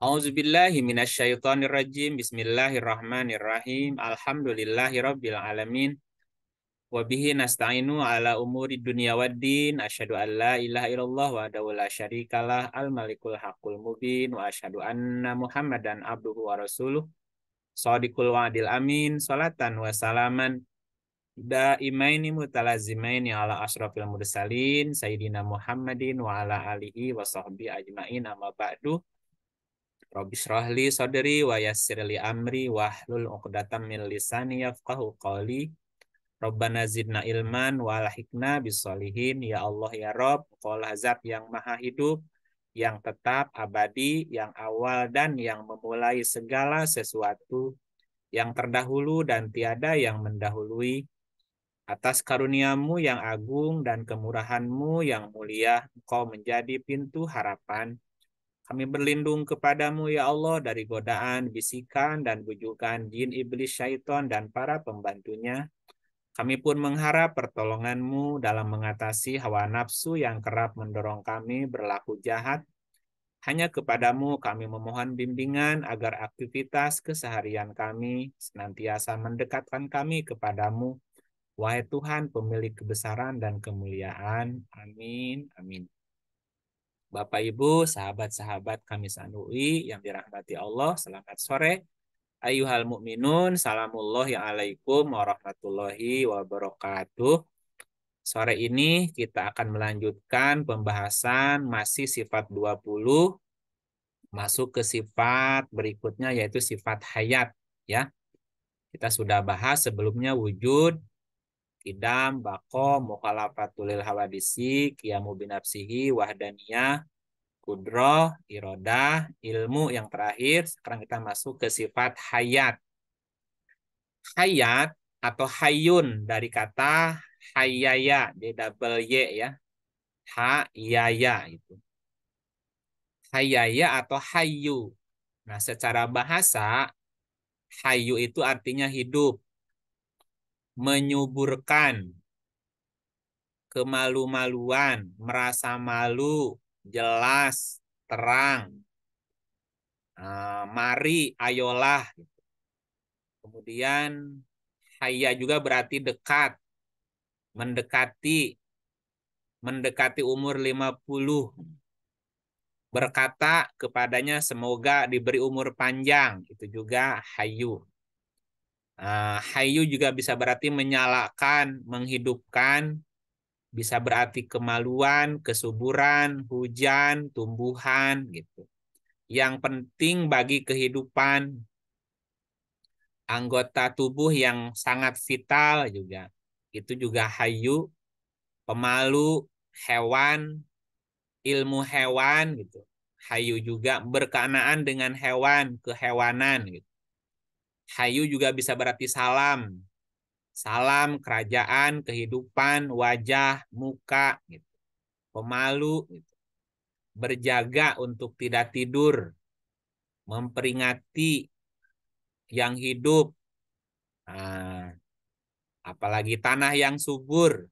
A'udzubillahi minasyaitonirrajim. Bismillahirrahmanirrahim. Alhamdulillahirabbil alamin. Wa bihi nasta'inu ala umuri dunya waddin. Asyhadu an la ilaha illallah wa adawu la syarikalah al-malikul haqqul mubin wa asyhadu anna Muhammadan abduhu wa rasuluh. Shadiqul wa'dil amin. Salatan wa salaman daimaini mutalazimaini ala asrafil mursalin sayyidina Muhammadin wa ala alihi wa sahbihi ajmain amma ba'du. Rabbi syrahli sadri wa yassirli amri wahlul 'uqdatam min lisani yafqahu qawli. Rabbana zidna ilman wa hikna bisolihin. Ya Allah ya Rob, kol hazab yang maha hidup, yang tetap abadi, yang awal dan yang memulai segala sesuatu, yang terdahulu dan tiada yang mendahului. Atas karuniamu yang agung dan kemurahanmu yang mulia, engkau menjadi pintu harapan kami berlindung kepadamu ya Allah dari godaan, bisikan, dan bujukan jin, iblis, syaiton dan para pembantunya. Kami pun mengharap pertolonganmu dalam mengatasi hawa nafsu yang kerap mendorong kami berlaku jahat. Hanya kepadamu kami memohon bimbingan agar aktivitas keseharian kami senantiasa mendekatkan kami kepadamu. Wahai Tuhan pemilik kebesaran dan kemuliaan. Amin. Amin. Bapak Ibu, sahabat-sahabat kami sanui yang dirahmati Allah, selamat sore. Ayuhal mu'minun, salamullahi alaikum warahmatullahi wabarakatuh. Sore ini kita akan melanjutkan pembahasan masih sifat 20 masuk ke sifat berikutnya yaitu sifat hayat ya. Kita sudah bahas sebelumnya wujud, kidam, Bako, Mukalafatulil Hawadisi, kiamu Binapsihi, Wahdaniyah, kudroh, Irodah, ilmu yang terakhir. Sekarang kita masuk ke sifat hayat. Hayat atau hayun dari kata hayaya, di double Y ya. Hayaya itu. Hayaya atau hayu. Nah, secara bahasa, hayu itu artinya hidup menyuburkan, kemalu-maluan, merasa malu, jelas, terang. Ah, mari, ayolah. Kemudian haya juga berarti dekat, mendekati, mendekati umur 50. Berkata kepadanya semoga diberi umur panjang, itu juga hayu. Uh, eh, hayu juga bisa berarti menyalakan, menghidupkan, bisa berarti kemaluan, kesuburan, hujan, tumbuhan gitu. Yang penting bagi kehidupan anggota tubuh yang sangat vital juga. Itu juga hayu, pemalu, hewan, ilmu hewan gitu. Hayu juga berkenaan dengan hewan, kehewanan gitu Hayu juga bisa berarti salam. Salam, kerajaan, kehidupan, wajah, muka, gitu. pemalu, gitu. berjaga untuk tidak tidur, memperingati yang hidup, nah, apalagi tanah yang subur,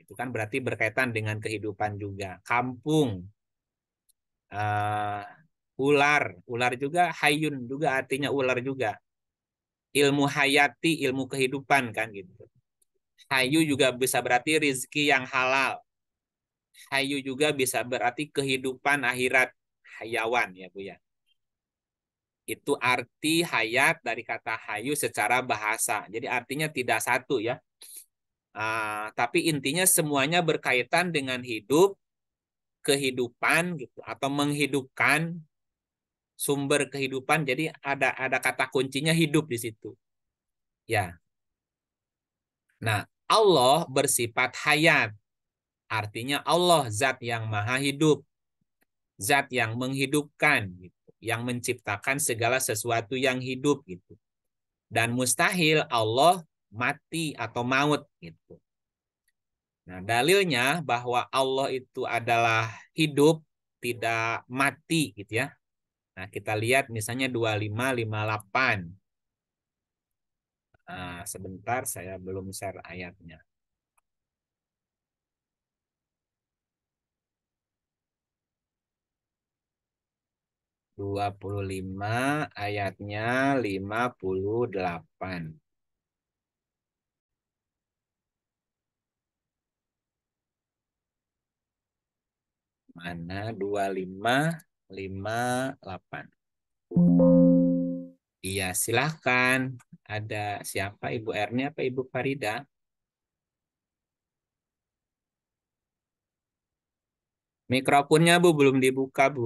itu kan berarti berkaitan dengan kehidupan juga. Kampung, uh, ular, ular juga hayun juga artinya ular juga ilmu hayati, ilmu kehidupan kan gitu. Hayu juga bisa berarti rizki yang halal. Hayu juga bisa berarti kehidupan akhirat hayawan ya Bu ya. Itu arti hayat dari kata hayu secara bahasa. Jadi artinya tidak satu ya. Uh, tapi intinya semuanya berkaitan dengan hidup, kehidupan gitu atau menghidupkan sumber kehidupan. Jadi ada ada kata kuncinya hidup di situ. Ya. Nah, Allah bersifat hayat. Artinya Allah zat yang maha hidup. Zat yang menghidupkan gitu, yang menciptakan segala sesuatu yang hidup gitu. Dan mustahil Allah mati atau maut gitu. Nah, dalilnya bahwa Allah itu adalah hidup, tidak mati gitu ya. Nah, kita lihat misalnya 2558. Nah, sebentar saya belum share ayatnya. Dua puluh lima ayatnya lima puluh delapan. Mana dua lima lima delapan. Iya, silahkan. Ada siapa Ibu Erni apa Ibu Farida? Mikrofonnya Bu belum dibuka, Bu.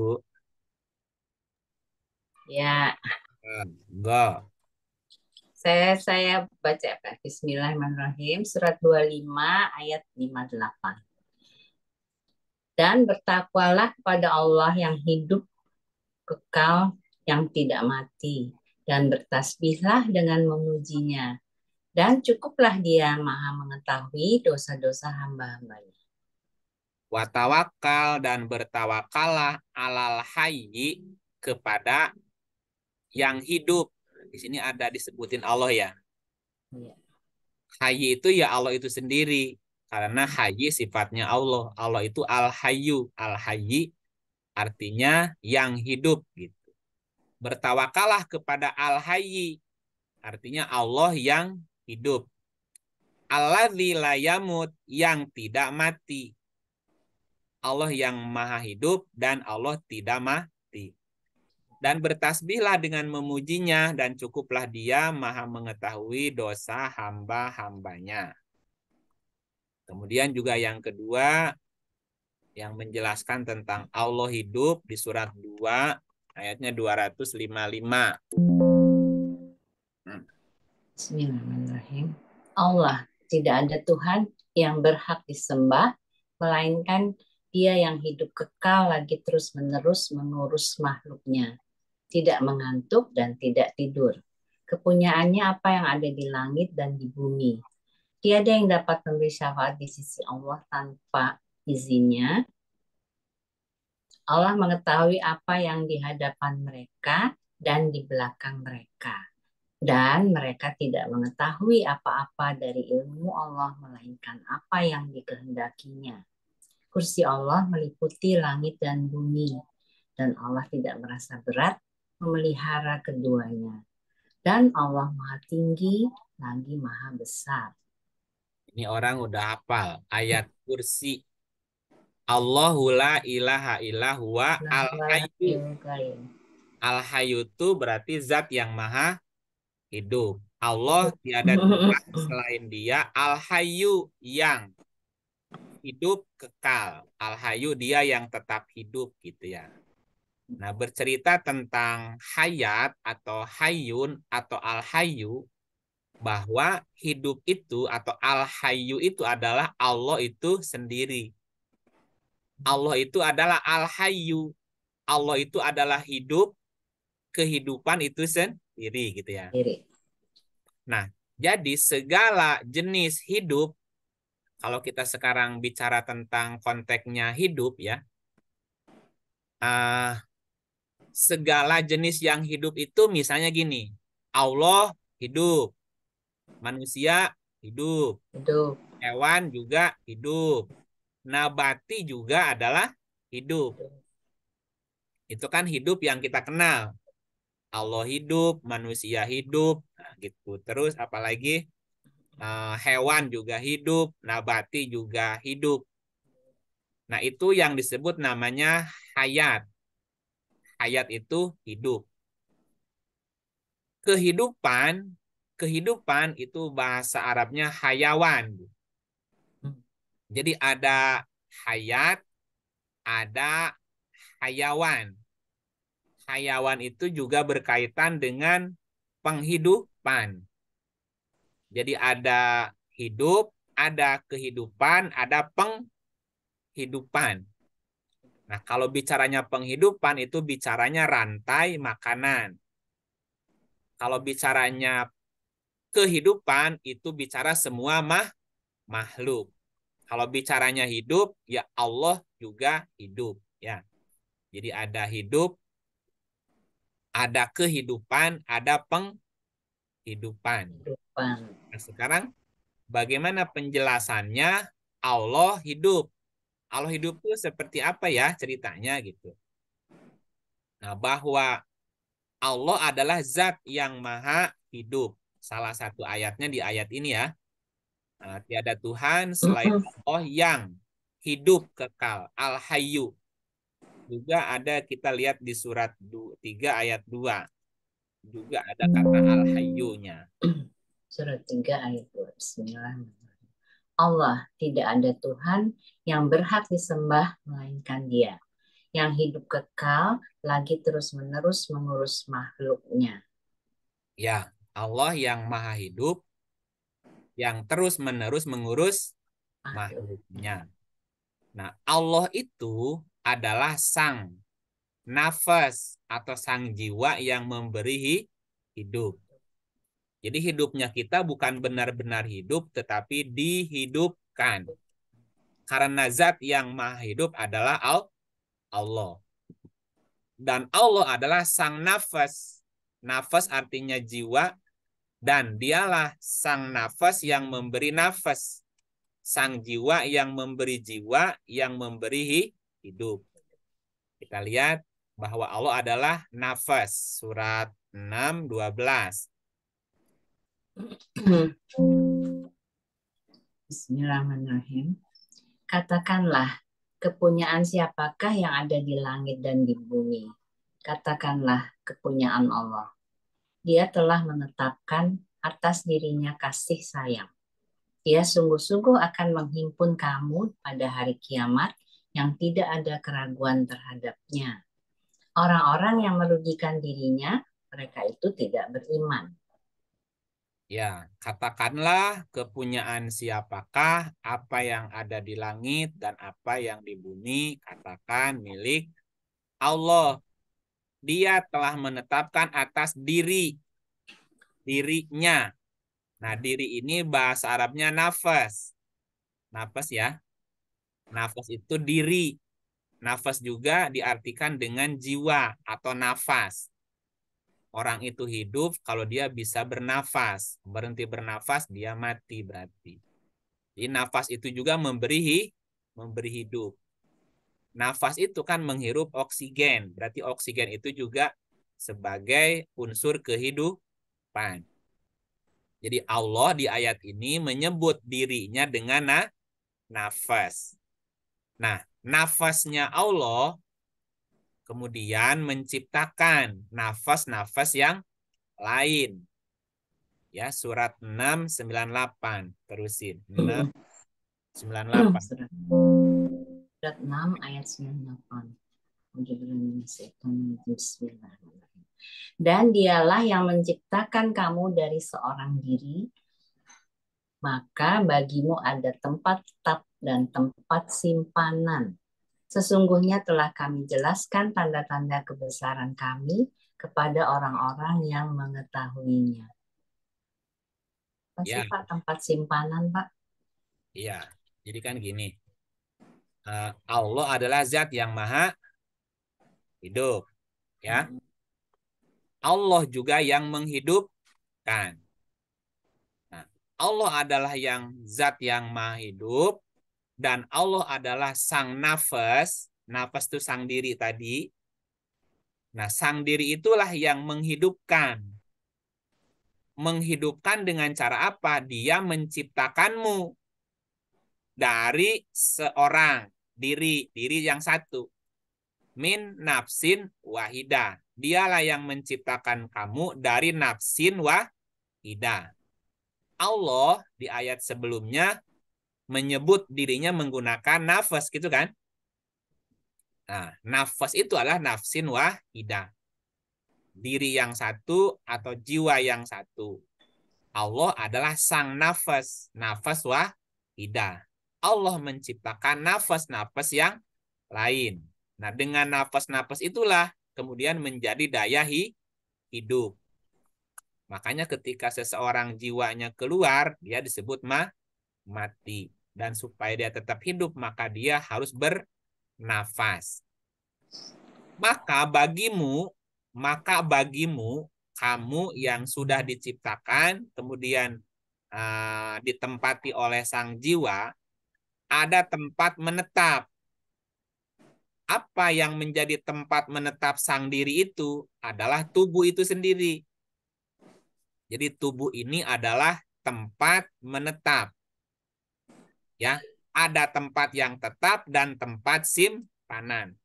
Ya. Go. Saya saya baca Bismillahirrahmanirrahim surat 25 ayat 58 dan bertakwalah kepada Allah yang hidup kekal yang tidak mati dan bertasbihlah dengan memujinya dan cukuplah dia maha mengetahui dosa-dosa hamba-hambanya. Watawakal dan bertawakalah alal hayyi kepada yang hidup. Di sini ada disebutin Allah ya. ya. itu ya Allah itu sendiri. Karena hayi sifatnya Allah. Allah itu al hayu al hayi artinya yang hidup gitu. Bertawakalah kepada al hayi artinya Allah yang hidup. Alladzi la yamut yang tidak mati. Allah yang maha hidup dan Allah tidak mati. Dan bertasbihlah dengan memujinya dan cukuplah dia maha mengetahui dosa hamba-hambanya. Kemudian juga yang kedua yang menjelaskan tentang Allah hidup di surat 2 ayatnya 255. Hmm. Bismillahirrahmanirrahim. Allah tidak ada Tuhan yang berhak disembah melainkan Dia yang hidup kekal lagi terus-menerus mengurus makhluknya, tidak mengantuk dan tidak tidur. Kepunyaannya apa yang ada di langit dan di bumi, tiada yang dapat memberi syafaat di sisi Allah tanpa izinnya. Allah mengetahui apa yang di hadapan mereka dan di belakang mereka. Dan mereka tidak mengetahui apa-apa dari ilmu Allah, melainkan apa yang dikehendakinya. Kursi Allah meliputi langit dan bumi, dan Allah tidak merasa berat memelihara keduanya. Dan Allah Maha Tinggi lagi Maha Besar. Ini orang udah hafal ayat kursi. Allahu la ilaha wa al hayyu. Al hayyu itu berarti zat yang maha hidup. Allah tiada Tuhan selain dia. Al hayyu yang hidup kekal. Al hayyu dia yang tetap hidup gitu ya. Nah, bercerita tentang hayat atau hayun atau al hayyu bahwa hidup itu atau al-hayyu itu adalah Allah itu sendiri. Allah itu adalah al-hayyu. Allah itu adalah hidup, kehidupan itu sendiri gitu ya. Nah, jadi segala jenis hidup kalau kita sekarang bicara tentang konteksnya hidup ya. Uh, segala jenis yang hidup itu misalnya gini. Allah hidup, Manusia hidup. Hidup. Hewan juga hidup. Nabati juga adalah hidup. Itu kan hidup yang kita kenal. Allah hidup, manusia hidup, nah, gitu. Terus apalagi uh, hewan juga hidup, nabati juga hidup. Nah, itu yang disebut namanya hayat. Hayat itu hidup. Kehidupan kehidupan itu bahasa Arabnya hayawan. Hmm. Jadi ada hayat, ada hayawan. Hayawan itu juga berkaitan dengan penghidupan. Jadi ada hidup, ada kehidupan, ada penghidupan. Nah, kalau bicaranya penghidupan itu bicaranya rantai makanan. Kalau bicaranya kehidupan itu bicara semua mah makhluk. Kalau bicaranya hidup, ya Allah juga hidup, ya. Jadi ada hidup, ada kehidupan, ada penghidupan. Nah, sekarang bagaimana penjelasannya Allah hidup? Allah hidup itu seperti apa ya ceritanya gitu. Nah, bahwa Allah adalah zat yang maha hidup salah satu ayatnya di ayat ini ya. Nah, tiada Tuhan selain Allah yang hidup kekal, Al-Hayyu. Juga ada kita lihat di surat 3 ayat 2. Juga ada kata mm. Al-Hayyunya. Surat 3 ayat 2. Bismillahirrahmanirrahim. Allah tidak ada Tuhan yang berhak disembah melainkan Dia yang hidup kekal lagi terus-menerus mengurus makhluknya. Ya, Allah yang maha hidup, yang terus-menerus mengurus makhluknya. Nah, Allah itu adalah sang nafas atau sang jiwa yang memberi hidup. Jadi hidupnya kita bukan benar-benar hidup, tetapi dihidupkan. Karena zat yang maha hidup adalah Allah. Dan Allah adalah sang nafas. Nafas artinya jiwa, dan dialah sang nafas yang memberi nafas. Sang jiwa yang memberi jiwa, yang memberi hidup. Kita lihat bahwa Allah adalah nafas. Surat 6, 12. Bismillahirrahmanirrahim. Katakanlah, kepunyaan siapakah yang ada di langit dan di bumi? Katakanlah, kepunyaan Allah dia telah menetapkan atas dirinya kasih sayang. Dia sungguh-sungguh akan menghimpun kamu pada hari kiamat yang tidak ada keraguan terhadapnya. Orang-orang yang merugikan dirinya, mereka itu tidak beriman. Ya, katakanlah kepunyaan siapakah apa yang ada di langit dan apa yang di bumi, katakan milik Allah dia telah menetapkan atas diri dirinya. Nah, diri ini bahasa Arabnya nafas. Nafas ya. Nafas itu diri. Nafas juga diartikan dengan jiwa atau nafas. Orang itu hidup kalau dia bisa bernafas. Berhenti bernafas, dia mati berarti. Jadi nafas itu juga memberi memberi hidup nafas itu kan menghirup oksigen. Berarti oksigen itu juga sebagai unsur kehidupan. Jadi Allah di ayat ini menyebut dirinya dengan na nafas. Nah, nafasnya Allah kemudian menciptakan nafas-nafas yang lain. Ya, surat 698 terusin. 698. Hmm surat 6 ayat 98. Dan dialah yang menciptakan kamu dari seorang diri, maka bagimu ada tempat tetap dan tempat simpanan. Sesungguhnya telah kami jelaskan tanda-tanda kebesaran kami kepada orang-orang yang mengetahuinya. Pasti ya. Pak tempat simpanan Pak. Iya, jadi kan gini, Eh, Allah adalah zat yang maha hidup. Ya. Hmm. Allah juga yang menghidupkan. Nah, Allah adalah yang zat yang maha hidup dan Allah adalah sang nafas. Nafas itu sang diri tadi. Nah, sang diri itulah yang menghidupkan. Menghidupkan dengan cara apa? Dia menciptakanmu dari seorang diri, diri yang satu. Min nafsin wahida. Dialah yang menciptakan kamu dari nafsin wahida. Allah di ayat sebelumnya menyebut dirinya menggunakan nafas gitu kan? Nah, nafas itu adalah nafsin wahida. Diri yang satu atau jiwa yang satu. Allah adalah sang nafas, nafas wahida. Allah menciptakan nafas-nafas yang lain. Nah, dengan nafas-nafas itulah kemudian menjadi daya hidup. Makanya ketika seseorang jiwanya keluar, dia disebut ma mati. Dan supaya dia tetap hidup, maka dia harus bernafas. Maka bagimu, maka bagimu, kamu yang sudah diciptakan, kemudian uh, ditempati oleh sang jiwa, ada tempat menetap. Apa yang menjadi tempat menetap sang diri itu adalah tubuh itu sendiri. Jadi tubuh ini adalah tempat menetap. Ya, ada tempat yang tetap dan tempat simpanan.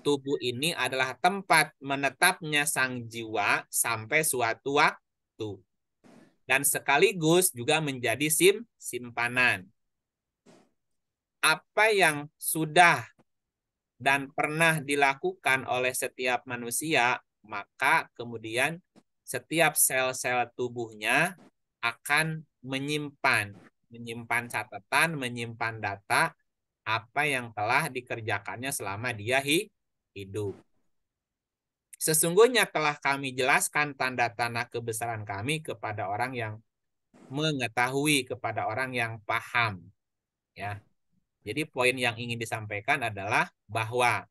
Tubuh ini adalah tempat menetapnya sang jiwa sampai suatu waktu. Dan sekaligus juga menjadi sim simpanan apa yang sudah dan pernah dilakukan oleh setiap manusia, maka kemudian setiap sel-sel tubuhnya akan menyimpan, menyimpan catatan, menyimpan data apa yang telah dikerjakannya selama dia hidup. Sesungguhnya telah kami jelaskan tanda-tanda kebesaran kami kepada orang yang mengetahui, kepada orang yang paham. Ya, jadi poin yang ingin disampaikan adalah bahwa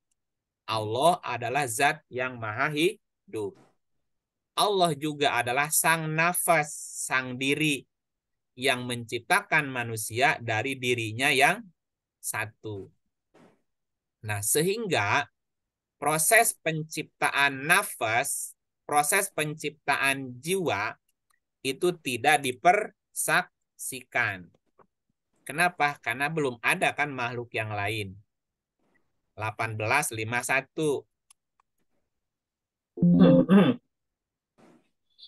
Allah adalah zat yang maha hidup. Allah juga adalah sang nafas, sang diri yang menciptakan manusia dari dirinya yang satu. Nah, sehingga proses penciptaan nafas, proses penciptaan jiwa itu tidak dipersaksikan Kenapa? Karena belum ada kan makhluk yang lain. 1851.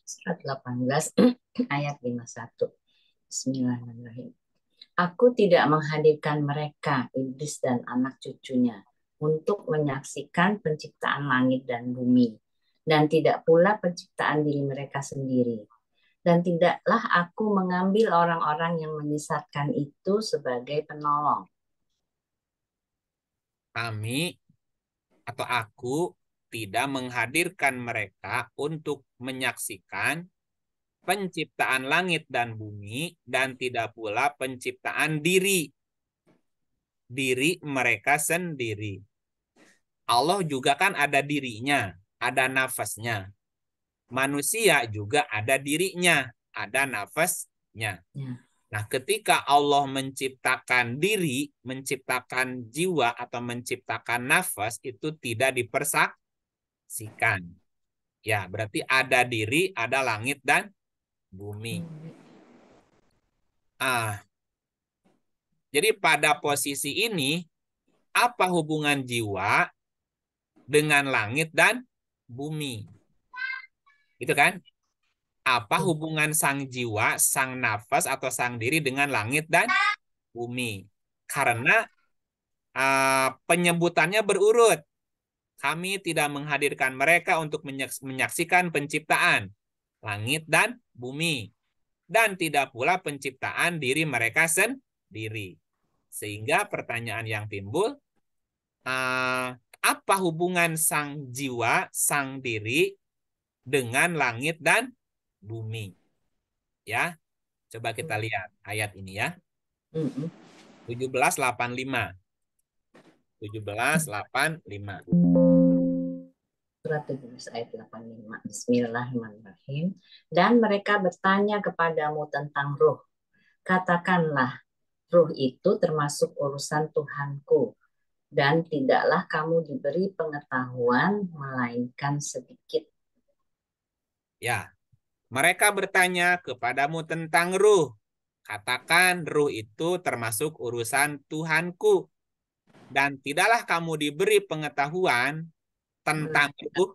Surat 18 ayat 51. Bismillahirrahmanirrahim. Aku tidak menghadirkan mereka, iblis dan anak cucunya, untuk menyaksikan penciptaan langit dan bumi, dan tidak pula penciptaan diri mereka sendiri dan tidaklah aku mengambil orang-orang yang menyesatkan itu sebagai penolong. Kami atau aku tidak menghadirkan mereka untuk menyaksikan penciptaan langit dan bumi dan tidak pula penciptaan diri diri mereka sendiri. Allah juga kan ada dirinya, ada nafasnya manusia juga ada dirinya, ada nafasnya. Ya. Nah, ketika Allah menciptakan diri, menciptakan jiwa atau menciptakan nafas itu tidak dipersaksikan. Ya, berarti ada diri, ada langit dan bumi. Ah. Jadi pada posisi ini apa hubungan jiwa dengan langit dan bumi? Gitu kan? Apa hubungan sang jiwa, sang nafas, atau sang diri dengan langit dan bumi? Karena uh, penyebutannya berurut. Kami tidak menghadirkan mereka untuk menyaksikan penciptaan langit dan bumi, dan tidak pula penciptaan diri mereka sendiri. Sehingga pertanyaan yang timbul, uh, apa hubungan sang jiwa, sang diri dengan langit dan bumi. Ya. Coba kita hmm. lihat ayat ini ya. 1785. Hmm. 1785 surat 17 ayat 85. Bismillahirrahmanirrahim. Dan mereka bertanya kepadamu tentang ruh. Katakanlah, ruh itu termasuk urusan Tuhanku. Dan tidaklah kamu diberi pengetahuan, melainkan sedikit Ya, mereka bertanya kepadamu tentang ruh. Katakan ruh itu termasuk urusan Tuhanku. Dan tidaklah kamu diberi pengetahuan tentang hmm. ruh,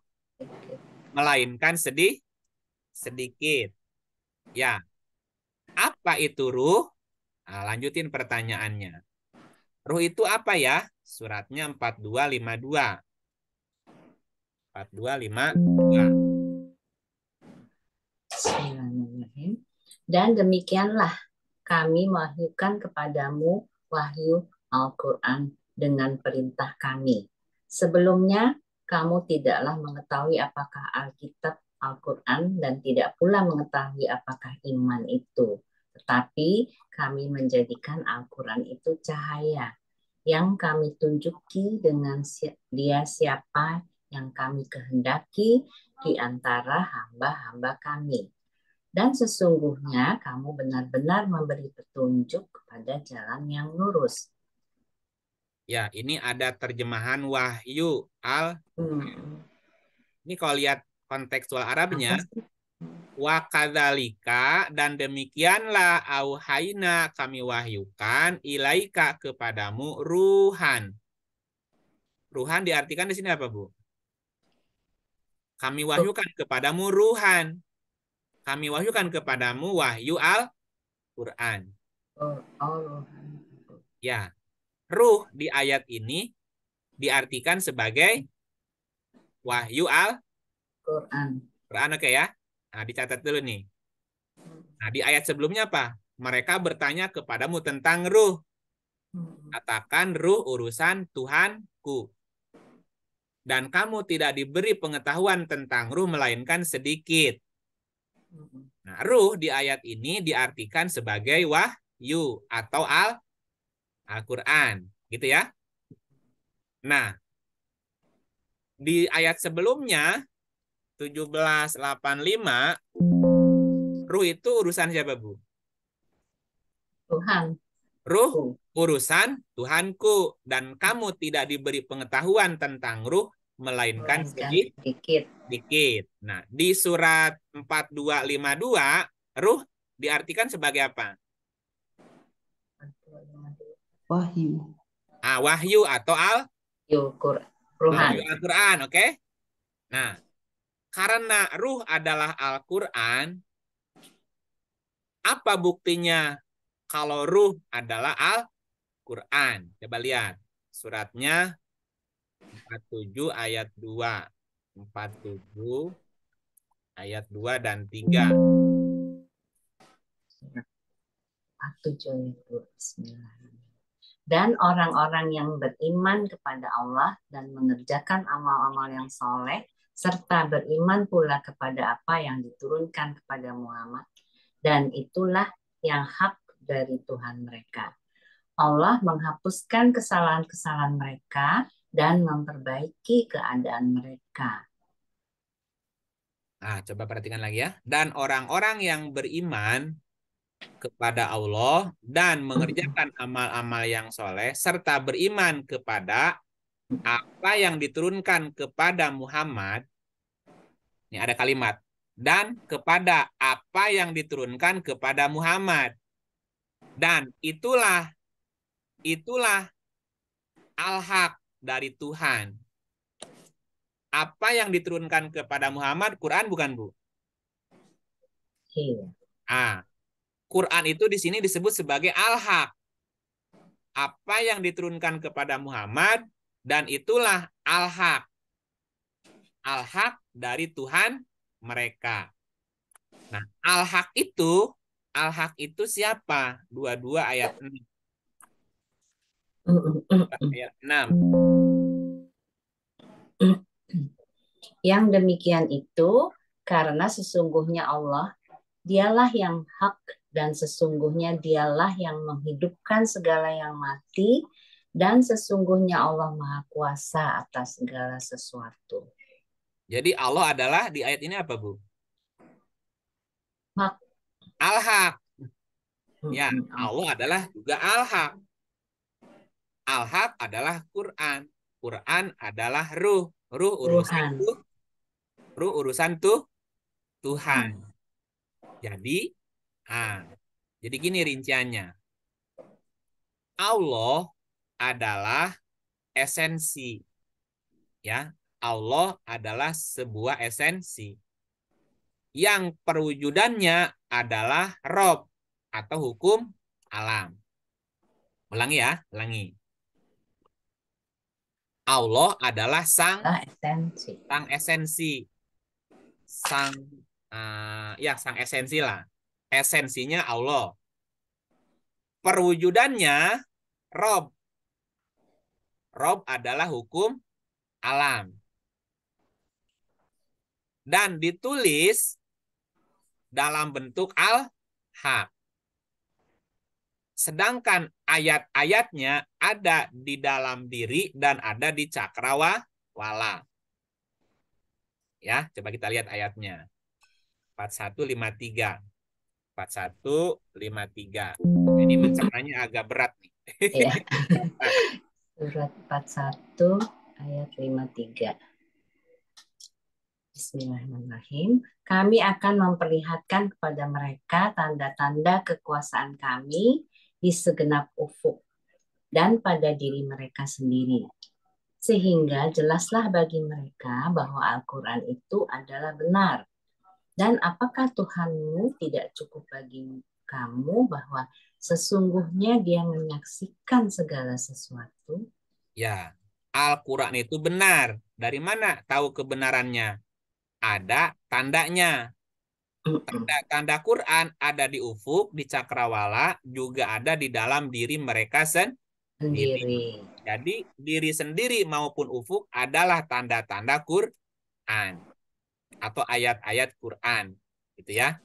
melainkan sedih sedikit. Ya, apa itu ruh? Nah, lanjutin pertanyaannya. Ruh itu apa ya? Suratnya 4252. 4252. Bismillahirrahmanirrahim. Dan demikianlah kami wahyukan kepadamu wahyu Al-Quran dengan perintah kami. Sebelumnya, kamu tidaklah mengetahui apakah Alkitab Al-Quran dan tidak pula mengetahui apakah iman itu. Tetapi kami menjadikan Al-Quran itu cahaya yang kami tunjuki dengan dia siapa yang kami kehendaki di antara hamba-hamba kami. Dan sesungguhnya kamu benar-benar memberi petunjuk kepada jalan yang lurus. Ya, ini ada terjemahan Wahyu Al. Hmm. Ini kalau lihat kontekstual Arabnya, wa dan demikianlah auhaina kami wahyukan ilaika kepadamu ruhan. Ruhan diartikan di sini apa, Bu? Kami wahyukan kepadamu ruhan. Kami wahyukan kepadamu wahyu Al-Quran. Ya. Ruh di ayat ini diartikan sebagai wahyu Al-Quran. Quran oke ya. Nah, dicatat dulu nih. Nah, di ayat sebelumnya apa? Mereka bertanya kepadamu tentang ruh. Katakan ruh urusan Tuhanku dan kamu tidak diberi pengetahuan tentang ruh melainkan sedikit. Nah, ruh di ayat ini diartikan sebagai wahyu atau al Al-Qur'an, gitu ya. Nah, di ayat sebelumnya 1785 ruh itu urusan siapa, Bu? Tuhan. Ruh urusan Tuhanku dan kamu tidak diberi pengetahuan tentang ruh melainkan sedikit. sedikit. Dikit. Nah, di surat 4252 ruh diartikan sebagai apa? Wahyu. Ah, wahyu atau al? Wahyu Al-Qur'an, oke? Okay? Nah, karena ruh adalah Al-Qur'an, apa buktinya kalau ruh adalah al Al-Quran. Coba lihat suratnya 47 ayat 2. 47 ayat 2 dan 3. 47 ayat 2. Bismillah. Dan orang-orang yang beriman kepada Allah dan mengerjakan amal-amal yang soleh, serta beriman pula kepada apa yang diturunkan kepada Muhammad. Dan itulah yang hak dari Tuhan mereka Allah menghapuskan kesalahan-kesalahan mereka dan memperbaiki keadaan mereka. Nah, coba perhatikan lagi ya. Dan orang-orang yang beriman kepada Allah dan mengerjakan amal-amal yang soleh serta beriman kepada apa yang diturunkan kepada Muhammad. Ini ada kalimat. Dan kepada apa yang diturunkan kepada Muhammad. Dan itulah itulah al-haq dari Tuhan. Apa yang diturunkan kepada Muhammad Quran bukan, Bu? Iya. Ah. Quran itu di sini disebut sebagai al-haq. Apa yang diturunkan kepada Muhammad dan itulah al-haq. Al-haq dari Tuhan mereka. Nah, al-haq itu al-haq itu siapa? dua-dua ayat 6. Ayat Yang demikian itu karena sesungguhnya Allah dialah yang hak dan sesungguhnya dialah yang menghidupkan segala yang mati dan sesungguhnya Allah Maha Kuasa atas segala sesuatu. Jadi Allah adalah di ayat ini apa, Bu? alha al haq Ya, Allah adalah juga al haq Al-Haq adalah Quran. Quran adalah ruh. Ruh urusan tuh. Ruh urusan tuh Tuhan. Hmm. Jadi, ah, jadi gini rinciannya. Allah adalah esensi. Ya, Allah adalah sebuah esensi. Yang perwujudannya adalah rob atau hukum alam. Ulangi ya, ulangi. Allah adalah sang sang esensi. Sang esensi. Sang uh, ya sang esensi lah. Esensinya Allah. Perwujudannya Rob. Rob adalah hukum alam. Dan ditulis dalam bentuk al-haq. Sedangkan ayat-ayatnya ada di dalam diri dan ada di cakrawala. Ya, coba kita lihat ayatnya. 4153. 4153. Ini mencernanya agak berat nih. Iya. Surat 41 ayat 53. Bismillahirrahmanirrahim. Kami akan memperlihatkan kepada mereka tanda-tanda kekuasaan kami di segenap ufuk dan pada diri mereka sendiri. Sehingga jelaslah bagi mereka bahwa Al-Quran itu adalah benar. Dan apakah Tuhanmu tidak cukup bagi kamu bahwa sesungguhnya dia menyaksikan segala sesuatu? Ya, Al-Quran itu benar. Dari mana tahu kebenarannya? Ada tandanya tanda-tanda Quran ada di ufuk, di cakrawala, juga ada di dalam diri mereka sendiri. Jadi diri sendiri maupun ufuk adalah tanda-tanda Quran atau ayat-ayat Quran, gitu ya.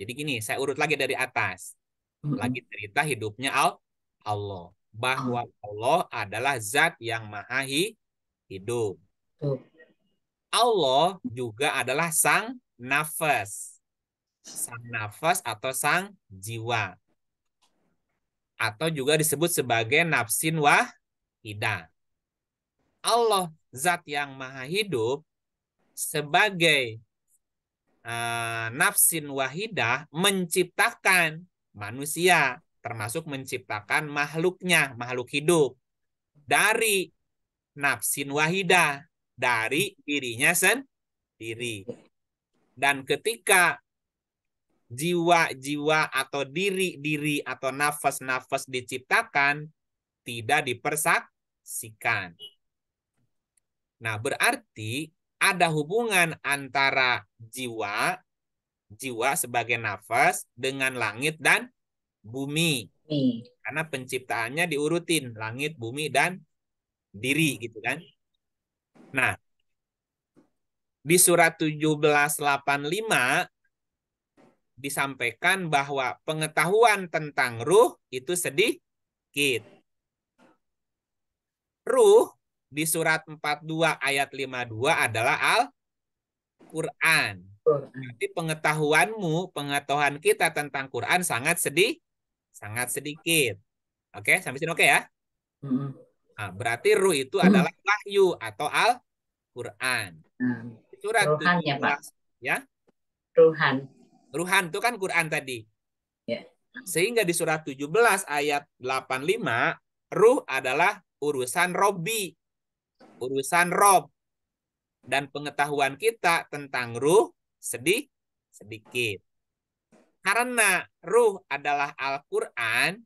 Jadi gini, saya urut lagi dari atas. Lagi cerita hidupnya Al Allah bahwa ah. Allah adalah zat yang maha hidup. Allah juga adalah sang nafas. Sang nafas atau sang jiwa. Atau juga disebut sebagai nafsin wahida. Allah zat yang maha hidup sebagai uh, nafsin wahidah menciptakan manusia termasuk menciptakan makhluknya makhluk hidup dari nafsin wahidah dari dirinya sendiri dan ketika jiwa-jiwa atau diri-diri atau nafas-nafas diciptakan, tidak dipersaksikan. Nah, berarti ada hubungan antara jiwa, jiwa sebagai nafas, dengan langit dan bumi. Karena penciptaannya diurutin, langit, bumi, dan diri gitu kan. Nah, di surat 1785 disampaikan bahwa pengetahuan tentang ruh itu sedikit. Ruh di surat 42 ayat 52 adalah Al-Quran. Jadi pengetahuanmu, pengetahuan kita tentang Quran sangat sedih, sangat sedikit. Oke, sampai sini oke ya? Nah, berarti ruh itu adalah wahyu atau Al-Quran. Nah surat Ruhan ya Pak. Ya. Ruhan. Ruhan itu kan Quran tadi. Ya. Sehingga di surat 17 ayat 85, ruh adalah urusan Robi. Urusan Rob. Dan pengetahuan kita tentang ruh sedih sedikit. Karena ruh adalah Al-Quran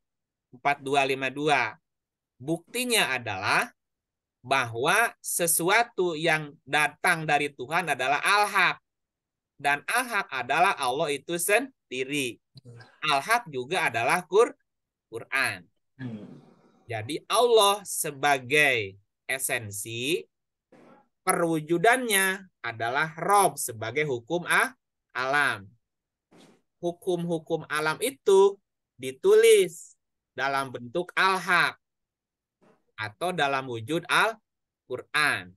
4252. Buktinya adalah bahwa sesuatu yang datang dari Tuhan adalah al-haq. Dan al-haq adalah Allah itu sendiri. Hmm. Al-haq juga adalah Quran. Hmm. Jadi Allah sebagai esensi perwujudannya adalah Rob sebagai hukum ah, alam. Hukum-hukum alam itu ditulis dalam bentuk al-haq atau dalam wujud Al-Quran.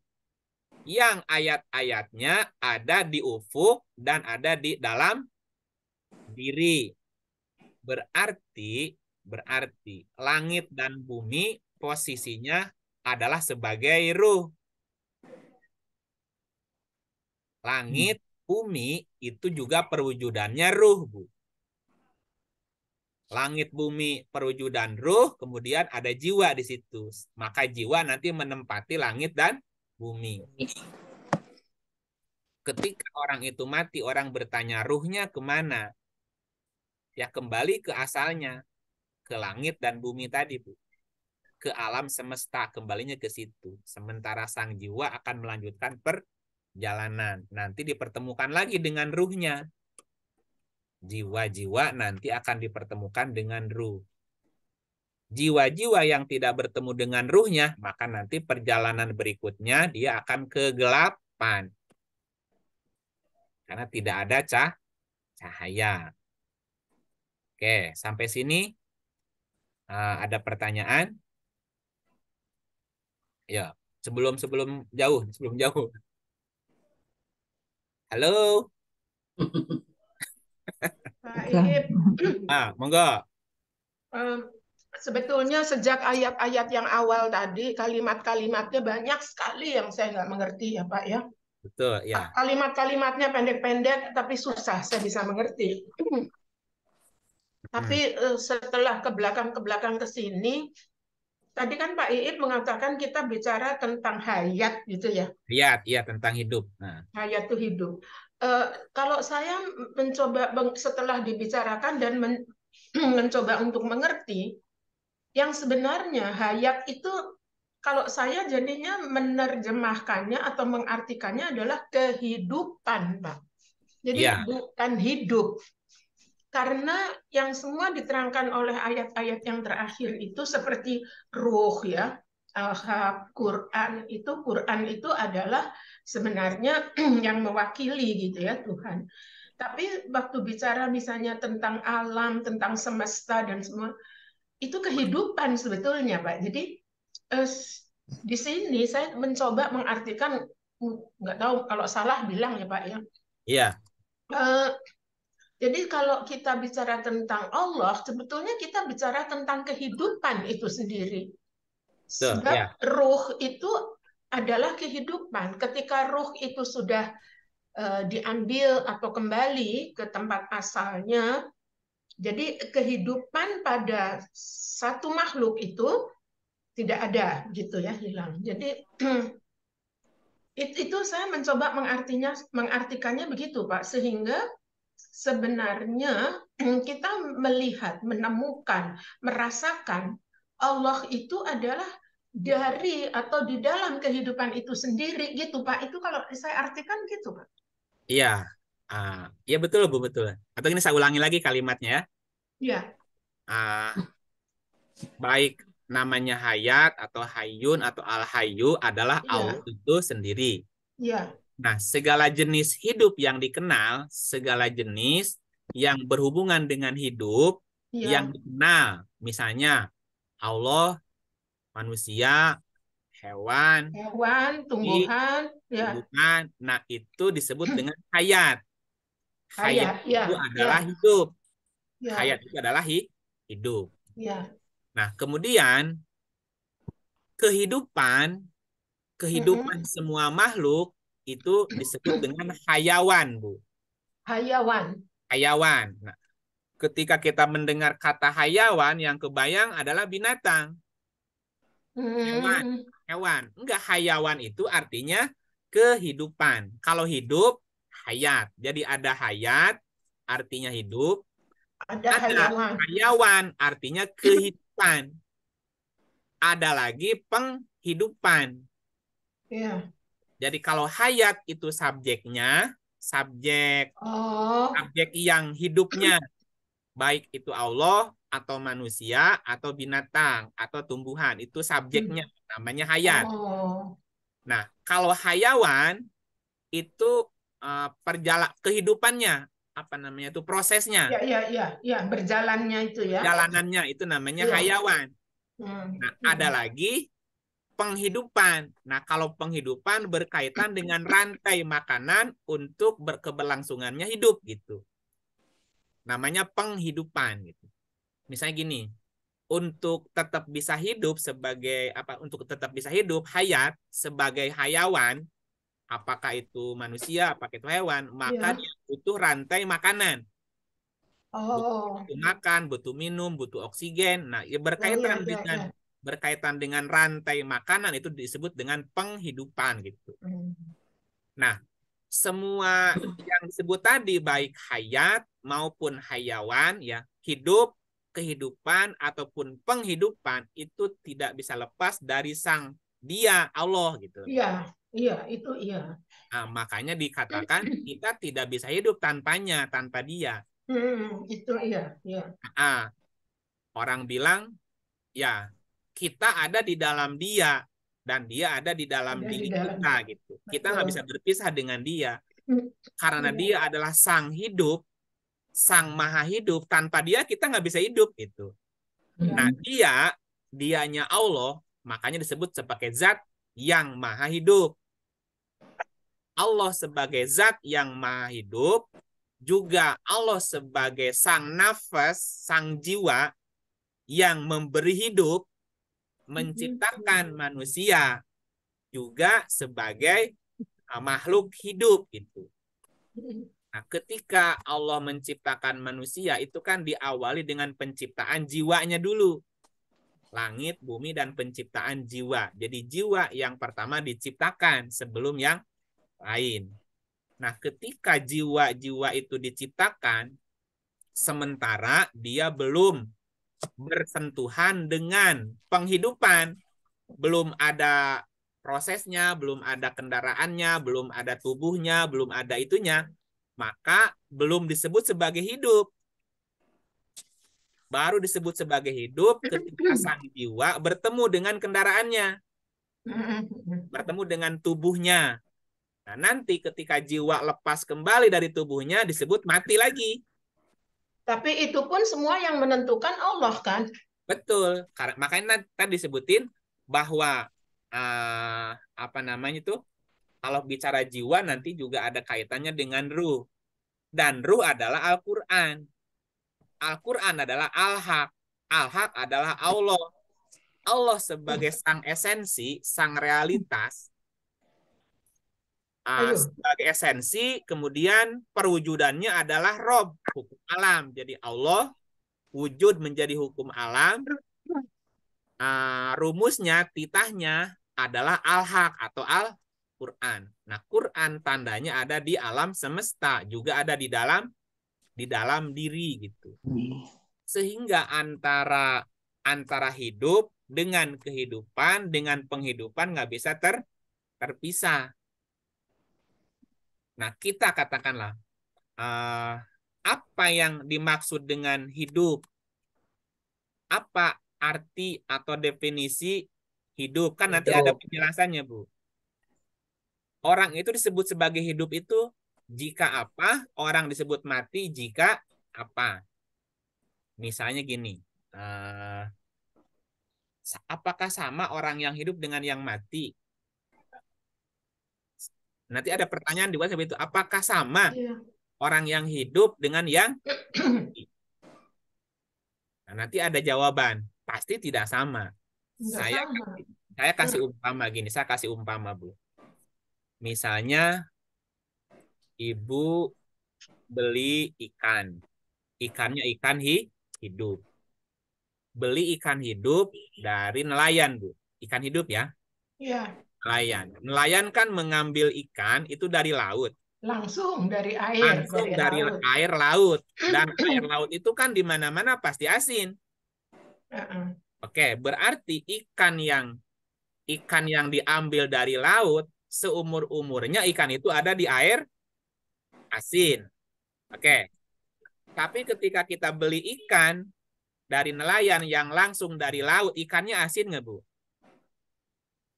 Yang ayat-ayatnya ada di ufuk dan ada di dalam diri. Berarti, berarti langit dan bumi posisinya adalah sebagai ruh. Langit, hmm. bumi itu juga perwujudannya ruh, Bu langit bumi perwujudan ruh, kemudian ada jiwa di situ. Maka jiwa nanti menempati langit dan bumi. Ketika orang itu mati, orang bertanya ruhnya kemana? Ya kembali ke asalnya, ke langit dan bumi tadi, Bu. Ke alam semesta, kembalinya ke situ. Sementara sang jiwa akan melanjutkan perjalanan. Nanti dipertemukan lagi dengan ruhnya jiwa-jiwa nanti akan dipertemukan dengan ruh. Jiwa-jiwa yang tidak bertemu dengan ruhnya, maka nanti perjalanan berikutnya dia akan kegelapan. Karena tidak ada cah cahaya. Oke, sampai sini eh, ada pertanyaan? Ya, sebelum sebelum jauh, sebelum jauh. Halo. Pak Iip. Ah, monggo. Um, sebetulnya sejak ayat-ayat yang awal tadi kalimat-kalimatnya banyak sekali yang saya nggak mengerti ya Pak ya. Betul ya. Kalimat-kalimatnya pendek-pendek tapi susah saya bisa mengerti. Hmm. Tapi eh, setelah ke belakang ke belakang ke sini tadi kan Pak Iit mengatakan kita bicara tentang hayat gitu ya. Hayat, ya tentang hidup. Nah. Hayat itu hidup. Eh, kalau saya mencoba setelah dibicarakan dan men mencoba untuk mengerti, yang sebenarnya hayat itu kalau saya jadinya menerjemahkannya atau mengartikannya adalah kehidupan, Pak. Jadi yeah. bukan hidup. Karena yang semua diterangkan oleh ayat-ayat yang terakhir itu seperti ruh ya, Quran itu Quran itu adalah sebenarnya yang mewakili gitu ya Tuhan. Tapi waktu bicara misalnya tentang alam, tentang semesta dan semua itu kehidupan sebetulnya, Pak. Jadi eh, di sini saya mencoba mengartikan nggak tahu kalau salah bilang ya, Pak ya. Iya. Eh, jadi kalau kita bicara tentang Allah, sebetulnya kita bicara tentang kehidupan itu sendiri. Sebab yeah. ruh itu adalah kehidupan. Ketika ruh itu sudah uh, diambil atau kembali ke tempat asalnya, jadi kehidupan pada satu makhluk itu tidak ada gitu ya hilang. Jadi itu saya mencoba mengartinya mengartikannya begitu Pak sehingga sebenarnya kita melihat, menemukan, merasakan Allah itu adalah dari atau di dalam kehidupan itu sendiri gitu Pak. Itu kalau saya artikan gitu Pak. Iya. Uh, betul Bu, betul. Atau ini saya ulangi lagi kalimatnya ya. Iya. Uh, baik namanya hayat atau hayun atau al hayu adalah ya. Allah itu sendiri. Iya. Nah, segala jenis hidup yang dikenal, segala jenis yang berhubungan dengan hidup ya. yang dikenal, misalnya Allah, manusia, hewan, hewan, tumbuhan, ya. tumbuhan. Nah, itu disebut hmm. dengan hayat. Hayat, hayat ya, adalah ya. hidup. Ya. Hayat itu adalah hidup. Ya. Nah, kemudian kehidupan kehidupan -hmm. semua makhluk itu disebut dengan hayawan, Bu. Hayawan. Hayawan. Nah, ketika kita mendengar kata hayawan yang kebayang adalah binatang. Hewan, hmm. hewan. Enggak hayawan itu artinya kehidupan. Kalau hidup hayat. Jadi ada hayat artinya hidup. Ada, ada hayawan. hayawan artinya kehidupan. Ada lagi penghidupan. Iya. Jadi kalau hayat itu subjeknya, subjek oh. subjek yang hidupnya baik itu Allah atau manusia atau binatang atau tumbuhan itu subjeknya hmm. namanya hayat. Oh. Nah, kalau hayawan itu uh, eh, perjalak kehidupannya apa namanya itu prosesnya. Iya, iya, iya, ya. berjalannya itu ya. Jalanannya itu namanya ya. hayawan. Hmm. Nah, hmm. ada lagi penghidupan. Nah, kalau penghidupan berkaitan dengan rantai makanan untuk berkeberlangsungannya hidup gitu. Namanya penghidupan gitu. Misalnya gini, untuk tetap bisa hidup sebagai apa untuk tetap bisa hidup hayat sebagai hayawan apakah itu manusia apakah itu hewan iya. maka yeah. dia butuh rantai makanan oh. butuh makan butuh minum butuh oksigen nah ya oh, iya, berkaitan yeah, yeah, dengan yeah. berkaitan dengan rantai makanan itu disebut dengan penghidupan gitu mm. nah semua yang disebut tadi baik hayat maupun hayawan ya hidup kehidupan ataupun penghidupan itu tidak bisa lepas dari sang dia Allah gitu. Iya, iya itu iya. Nah, makanya dikatakan kita tidak bisa hidup tanpanya, tanpa dia. Hmm, itu iya, iya. Nah, ah, orang bilang ya kita ada di dalam dia dan dia ada di dalam ada diri di dalam. kita gitu. Kita nggak bisa berpisah dengan dia hmm. karena iya. dia adalah sang hidup, sang maha hidup. Tanpa dia kita nggak bisa hidup itu hmm. Nah dia, dianya Allah, makanya disebut sebagai zat yang maha hidup. Allah sebagai zat yang maha hidup, juga Allah sebagai sang nafas, sang jiwa yang memberi hidup, Mm-hmm. menciptakan manusia juga sebagai ah, makhluk hidup itu. Mm-hmm. Nah, ketika Allah menciptakan manusia itu kan diawali dengan penciptaan jiwanya dulu. Langit, bumi dan penciptaan jiwa. Jadi jiwa yang pertama diciptakan sebelum yang lain. Nah, ketika jiwa-jiwa itu diciptakan sementara dia belum bersentuhan dengan penghidupan. Belum ada prosesnya, belum ada kendaraannya, belum ada tubuhnya, belum ada itunya, maka belum disebut sebagai hidup. Baru disebut sebagai hidup ketika sang jiwa bertemu dengan kendaraannya. Bertemu dengan tubuhnya. Nah, nanti ketika jiwa lepas kembali dari tubuhnya disebut mati lagi. Tapi itu pun semua yang menentukan Allah kan? Betul. Karena Makanya tadi disebutin bahwa uh, apa namanya itu kalau bicara jiwa nanti juga ada kaitannya dengan ruh. Dan ruh adalah Al-Qur'an. Al-Qur'an adalah Al-Haq. Al-Haq adalah Allah. Allah sebagai sang esensi, sang realitas Ah, iya. sebagai esensi kemudian perwujudannya adalah rob hukum alam jadi Allah wujud menjadi hukum alam uh, rumusnya titahnya adalah al-haq atau al-Qur'an. Nah, Qur'an tandanya ada di alam semesta, juga ada di dalam di dalam diri gitu. Sehingga antara antara hidup dengan kehidupan dengan penghidupan nggak bisa ter terpisah. Nah, kita katakanlah uh, apa yang dimaksud dengan hidup? Apa arti atau definisi hidup? Kan nanti hidup. ada penjelasannya, Bu. Orang itu disebut sebagai hidup itu jika apa? Orang disebut mati jika apa? Misalnya gini. Uh, apakah sama orang yang hidup dengan yang mati? Nanti ada pertanyaan di WhatsApp itu, apakah sama yeah. orang yang hidup dengan yang nah, nanti ada jawaban, pasti tidak sama. Tidak saya sama. Kasih, saya kasih umpama gini, saya kasih umpama bu. Misalnya ibu beli ikan, ikannya ikan hi, hidup. Beli ikan hidup dari nelayan bu, ikan hidup ya. Iya Nelayan, Nelayan kan mengambil ikan itu dari laut. Langsung dari air. Langsung dari, dari laut. air laut. Dan air laut itu kan di mana-mana pasti asin. Uh -uh. Oke, berarti ikan yang ikan yang diambil dari laut seumur umurnya ikan itu ada di air asin. Oke. Tapi ketika kita beli ikan dari nelayan yang langsung dari laut, ikannya asin nggak bu?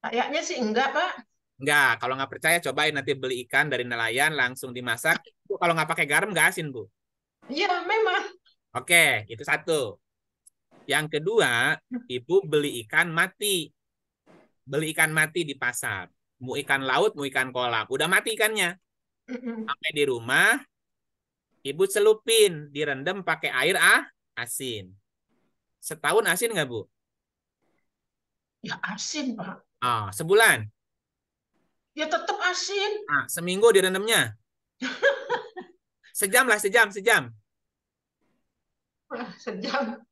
Kayaknya sih enggak, Pak. Enggak, kalau nggak percaya cobain nanti beli ikan dari nelayan langsung dimasak. Bu, kalau nggak pakai garam nggak asin, Bu. Iya, memang. Oke, itu satu. Yang kedua, Ibu beli ikan mati. Beli ikan mati di pasar. Mau ikan laut, mau ikan kolam. Udah mati ikannya. Sampai di rumah, Ibu selupin direndam pakai air ah, asin. Setahun asin nggak, Bu? Ya asin, Pak. Ah, sebulan. Ya tetap asin. Ah, seminggu dia rendamnya. sejam lah, sejam, sejam. Ah, sejam.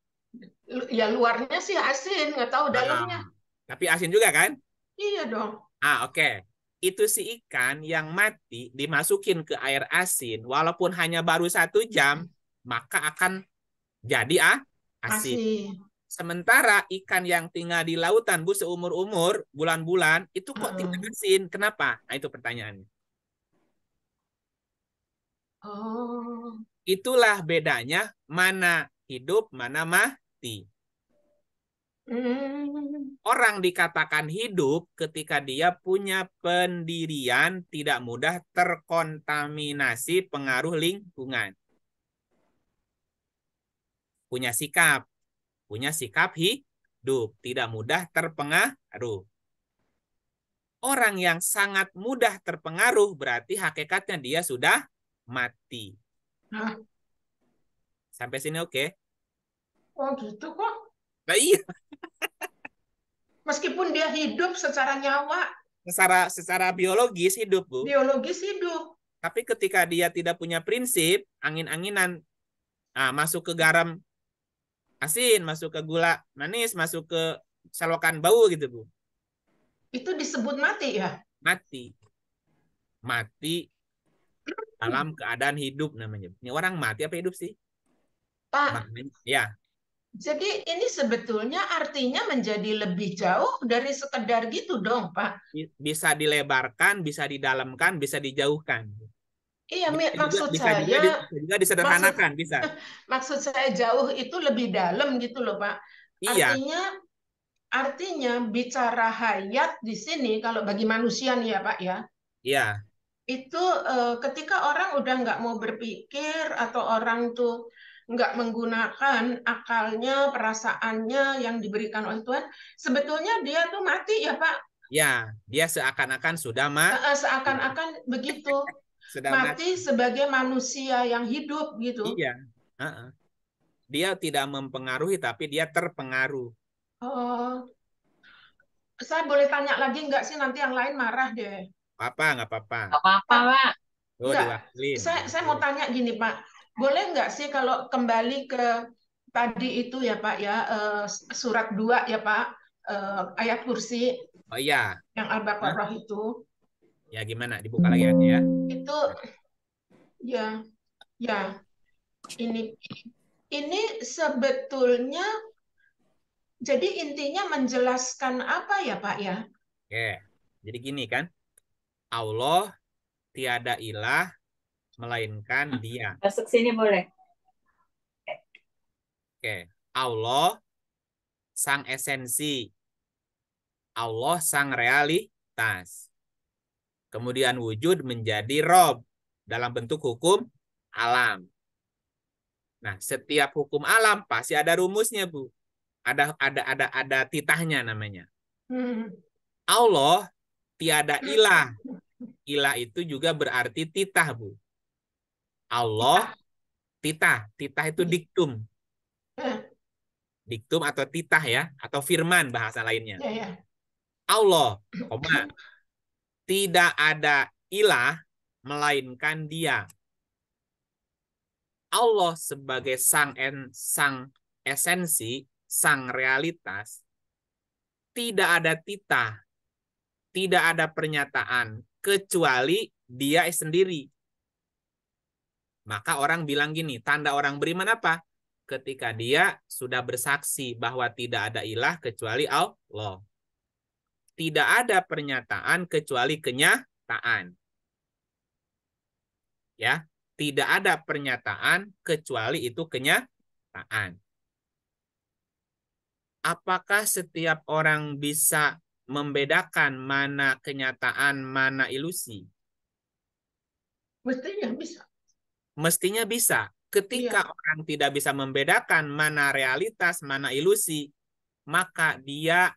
Ya luarnya sih asin, nggak tahu dalamnya. tapi asin juga kan? Iya dong. Ah, oke. Okay. Itu si ikan yang mati dimasukin ke air asin, walaupun hanya baru satu jam, maka akan jadi ah, asin. asin. Sementara ikan yang tinggal di lautan, Bu, seumur-umur, bulan-bulan, itu kok hmm. tidak asin? Kenapa? Nah, itu pertanyaannya. Oh. Itulah bedanya mana hidup, mana mati. Mm. Orang dikatakan hidup ketika dia punya pendirian tidak mudah terkontaminasi pengaruh lingkungan. Punya sikap, punya sikap hidup, tidak mudah terpengaruh. Orang yang sangat mudah terpengaruh berarti hakikatnya dia sudah mati. Sampai sini oke? Okay? Oh gitu kok? Nah, iya. Meskipun dia hidup secara nyawa. Secara secara biologis hidup, Bu. Biologis hidup. Tapi ketika dia tidak punya prinsip, angin-anginan nah, masuk ke garam asin, masuk ke gula manis, masuk ke selokan bau gitu, Bu. Itu disebut mati ya? Mati. Mati dalam keadaan hidup namanya. Ini orang mati apa hidup sih? Pak. Maknanya, ya. Jadi ini sebetulnya artinya menjadi lebih jauh dari sekedar gitu dong, Pak. Bisa dilebarkan, bisa didalamkan, bisa dijauhkan. Iya, bisa maksud juga, saya bisa disederhanakan, maksud, bisa. Maksud saya jauh itu lebih dalam gitu loh, Pak. Iya. Artinya artinya bicara hayat di sini kalau bagi manusia nih ya, Pak ya. Iya. Itu eh, ketika orang udah nggak mau berpikir atau orang tuh nggak menggunakan akalnya, perasaannya yang diberikan oleh Tuhan, sebetulnya dia tuh mati ya, Pak. Ya, dia seakan-akan sudah mati. Seakan-akan begitu. Sedang mati, mati sebagai manusia yang hidup gitu. Iya. Uh-uh. Dia tidak mempengaruhi tapi dia terpengaruh. Oh. Saya boleh tanya lagi nggak sih nanti yang lain marah deh. Apa nggak apa-apa. Nggak apa-apa pak. Oh, saya saya mau tanya gini pak, boleh nggak sih kalau kembali ke tadi itu ya Pak ya eh, surat 2 ya Pak eh, ayat kursi oh, iya. yang al-baqarah itu Ya gimana? Dibuka lagi ya. Itu ya ya ini ini sebetulnya jadi intinya menjelaskan apa ya Pak ya? Oke. Jadi gini kan. Allah tiada ilah melainkan Dia. Masuk sini boleh. Oke. Allah sang esensi. Allah sang realitas. Kemudian wujud menjadi rob dalam bentuk hukum alam. Nah, setiap hukum alam pasti ada rumusnya, Bu. Ada ada ada ada titahnya namanya. Hmm. Allah tiada hmm. ilah. Ilah itu juga berarti titah, Bu. Allah titah. Titah itu hmm. diktum. Diktum atau titah ya, atau firman bahasa lainnya. Ya, ya. Allah, koma. Tidak ada ilah melainkan dia. Allah sebagai sang en, sang esensi, sang realitas, tidak ada tita, tidak ada pernyataan kecuali dia sendiri. Maka orang bilang gini, tanda orang beriman apa? Ketika dia sudah bersaksi bahwa tidak ada ilah kecuali Allah tidak ada pernyataan kecuali kenyataan. Ya, tidak ada pernyataan kecuali itu kenyataan. Apakah setiap orang bisa membedakan mana kenyataan, mana ilusi? Mestinya bisa. Mestinya bisa. Ketika iya. orang tidak bisa membedakan mana realitas, mana ilusi, maka dia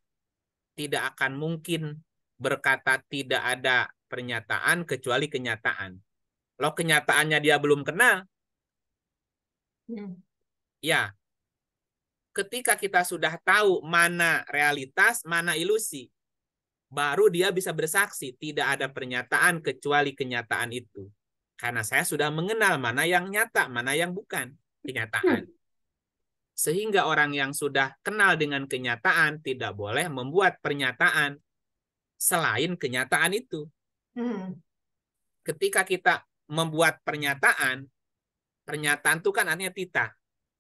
tidak akan mungkin berkata tidak ada pernyataan kecuali kenyataan. Lo kenyataannya dia belum kenal. Hmm. Ya. Ketika kita sudah tahu mana realitas, mana ilusi, baru dia bisa bersaksi tidak ada pernyataan kecuali kenyataan itu. Karena saya sudah mengenal mana yang nyata, mana yang bukan kenyataan. Hmm sehingga orang yang sudah kenal dengan kenyataan tidak boleh membuat pernyataan selain kenyataan itu. Hmm. Ketika kita membuat pernyataan, pernyataan itu kan artinya tita.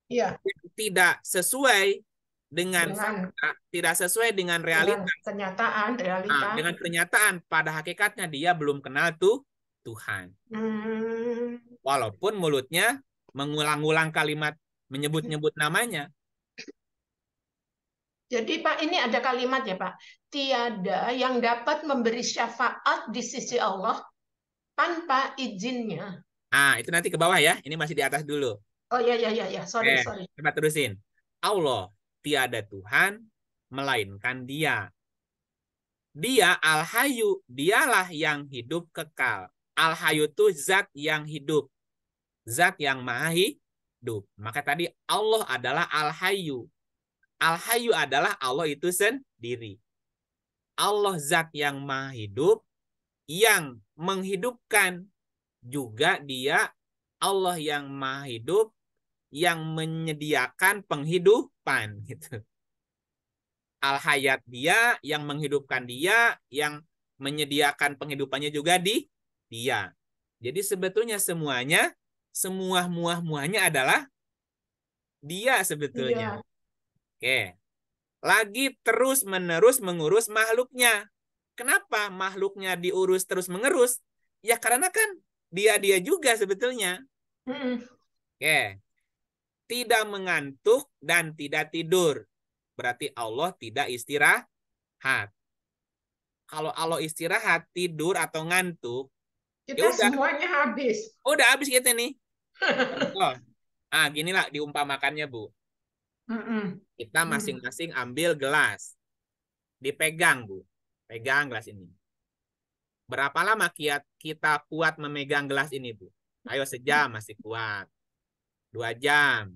Iya. Tidak sesuai dengan, dengan tidak sesuai dengan realita. Dengan kenyataan, ah, realita. Nah, dengan kenyataan pada hakikatnya dia belum kenal tuh Tuhan. Hmm. Walaupun mulutnya mengulang-ulang kalimat menyebut-nyebut namanya. Jadi Pak, ini ada kalimat ya Pak. Tiada yang dapat memberi syafaat di sisi Allah tanpa izinnya. Ah, itu nanti ke bawah ya. Ini masih di atas dulu. Oh ya ya iya ya. sorry eh, sorry. Coba terusin. Allah tiada Tuhan melainkan Dia. Dia Al-Hayu, dialah yang hidup kekal. Al-Hayu itu zat yang hidup. Zat yang maha hidup. Maka tadi Allah adalah Al-Hayyu. Al-Hayyu adalah Allah itu sendiri. Allah zat yang maha hidup, yang menghidupkan juga dia Allah yang maha hidup, yang menyediakan penghidupan. Gitu. Al-Hayat dia, yang menghidupkan dia, yang menyediakan penghidupannya juga di dia. Jadi sebetulnya semuanya semua muah muahnya adalah dia sebetulnya. Iya. Oke. Lagi terus menerus mengurus makhluknya. Kenapa makhluknya diurus terus mengerus? Ya karena kan dia dia juga sebetulnya. Mm. Oke. Tidak mengantuk dan tidak tidur. Berarti Allah tidak istirahat. Kalau Allah istirahat, tidur atau ngantuk, Ya kita ya semuanya habis. Udah habis kita nih. oh. ah, lah diumpamakannya, Bu. Mm -mm. Kita masing-masing ambil gelas. Dipegang, Bu. Pegang gelas ini. Berapa lama kiat kita kuat memegang gelas ini, Bu? Ayo sejam masih kuat. Dua jam.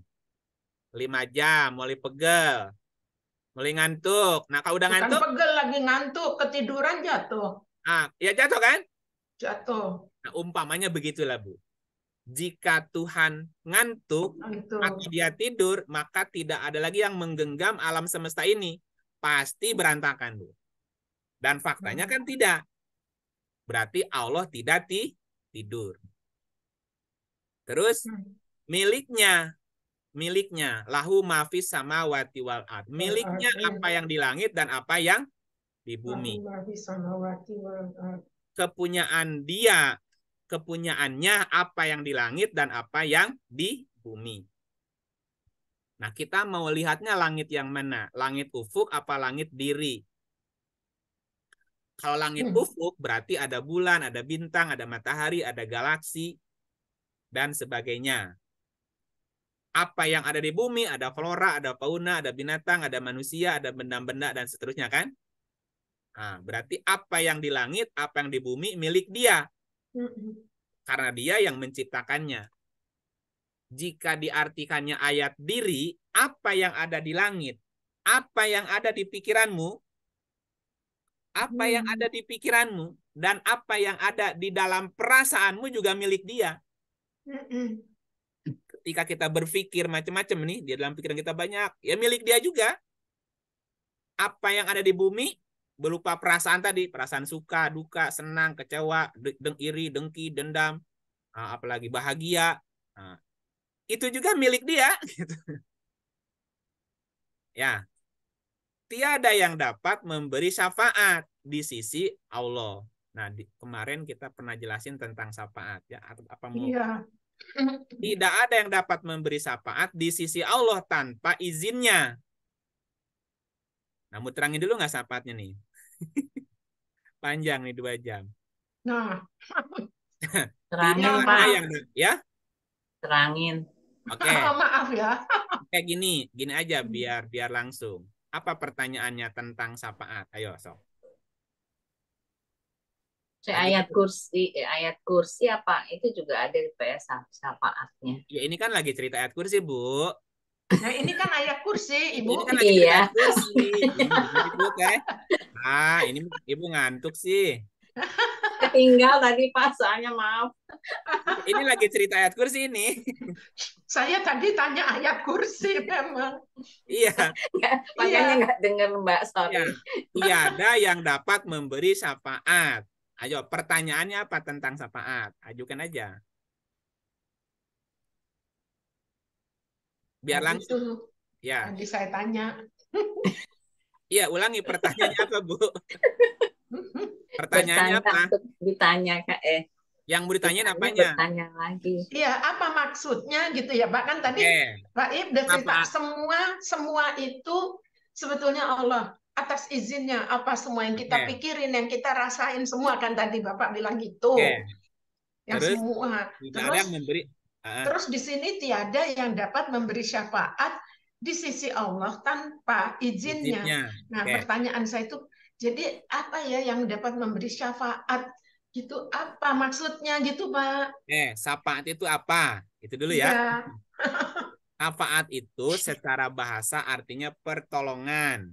Lima jam, mulai pegel. Mulai ngantuk. Nah, kalau udah Bukan ngantuk... pegel lagi ngantuk, ketiduran jatuh. Ah, ya jatuh kan? jatuh. Nah, umpamanya begitulah Bu. Jika Tuhan ngantuk Ngantuk. Oh, atau dia tidur, maka tidak ada lagi yang menggenggam alam semesta ini. Pasti berantakan, Bu. Dan faktanya kan tidak. Berarti Allah tidak ti tidur. Terus hmm. miliknya, miliknya lahu mafis sama wati wal ad. Miliknya iya. apa yang di langit dan apa yang di bumi kepunyaan dia, kepunyaannya apa yang di langit dan apa yang di bumi. Nah, kita mau lihatnya langit yang mana? Langit ufuk apa langit diri? Kalau langit hmm. ufuk berarti ada bulan, ada bintang, ada matahari, ada galaksi, dan sebagainya. Apa yang ada di bumi, ada flora, ada fauna, ada binatang, ada manusia, ada benda-benda, dan seterusnya kan? Nah, berarti apa yang di langit, apa yang di bumi milik dia. Karena dia yang menciptakannya. Jika diartikannya ayat diri, apa yang ada di langit, apa yang ada di pikiranmu, apa yang hmm. ada di pikiranmu, dan apa yang ada di dalam perasaanmu juga milik dia. Ketika kita berpikir macam-macam nih, di dalam pikiran kita banyak, ya milik dia juga. Apa yang ada di bumi, berupa perasaan tadi, perasaan suka, duka, senang, kecewa, deng iri, dengki, dendam, ah, apalagi bahagia. Ah, itu juga milik dia gitu. Ya. Tiada yang dapat memberi syafaat di sisi Allah. Nah, di, kemarin kita pernah jelasin tentang syafaat ya atau apa mau. Iya. Tidak ada yang dapat memberi syafaat di sisi Allah tanpa izinnya. Nah, mau terangin dulu nggak sapatnya nih. Panjang nih dua jam. Nah. terangin Pak. yang, ya? Terangin. Oke. Okay. Oh, maaf ya. Kayak gini, gini aja hmm. biar biar langsung. Apa pertanyaannya tentang sapaat? Ayo, sok. Ayat kursi, eh, ayat kursi apa? Itu juga ada di PS sapaatnya. Ya ini kan lagi cerita ayat kursi, Bu. Nah, ini kan ayat kursi, Ibu. Ini kan iya. Kursi. Ibu kan. Ya. Ah, ini Ibu ngantuk sih. Ketinggal tadi pasanya maaf. Ini lagi cerita ayat kursi ini. Saya tadi tanya ayat kursi memang. Iya. Ya, iya. nggak dengar Mbak, sorry. Iya. Tiada iya yang dapat memberi syafaat. Ayo, pertanyaannya apa tentang syafaat? Ajukan aja. biar nah, langsung. Itu. Ya. nanti saya tanya. Iya, ulangi pertanyaannya apa, Bu? Pertanyaannya apa? Ditanya, Kak eh. Yang mau ditanya apanya? Tanya lagi. Iya, apa maksudnya gitu ya? pak kan tadi eh, Pak Ib udah cerita semua semua itu sebetulnya Allah atas izinnya apa semua yang kita eh. pikirin, yang kita rasain semua kan tadi Bapak bilang gitu. Eh. Yang Terus, semua. Terus yang memberi Terus di sini tiada yang dapat memberi syafaat di sisi Allah tanpa izinnya. izinnya. Nah, okay. pertanyaan saya itu jadi apa ya yang dapat memberi syafaat? Gitu apa maksudnya gitu, Pak? Eh, syafaat itu apa? Itu dulu ya. ya. syafaat itu secara bahasa artinya pertolongan.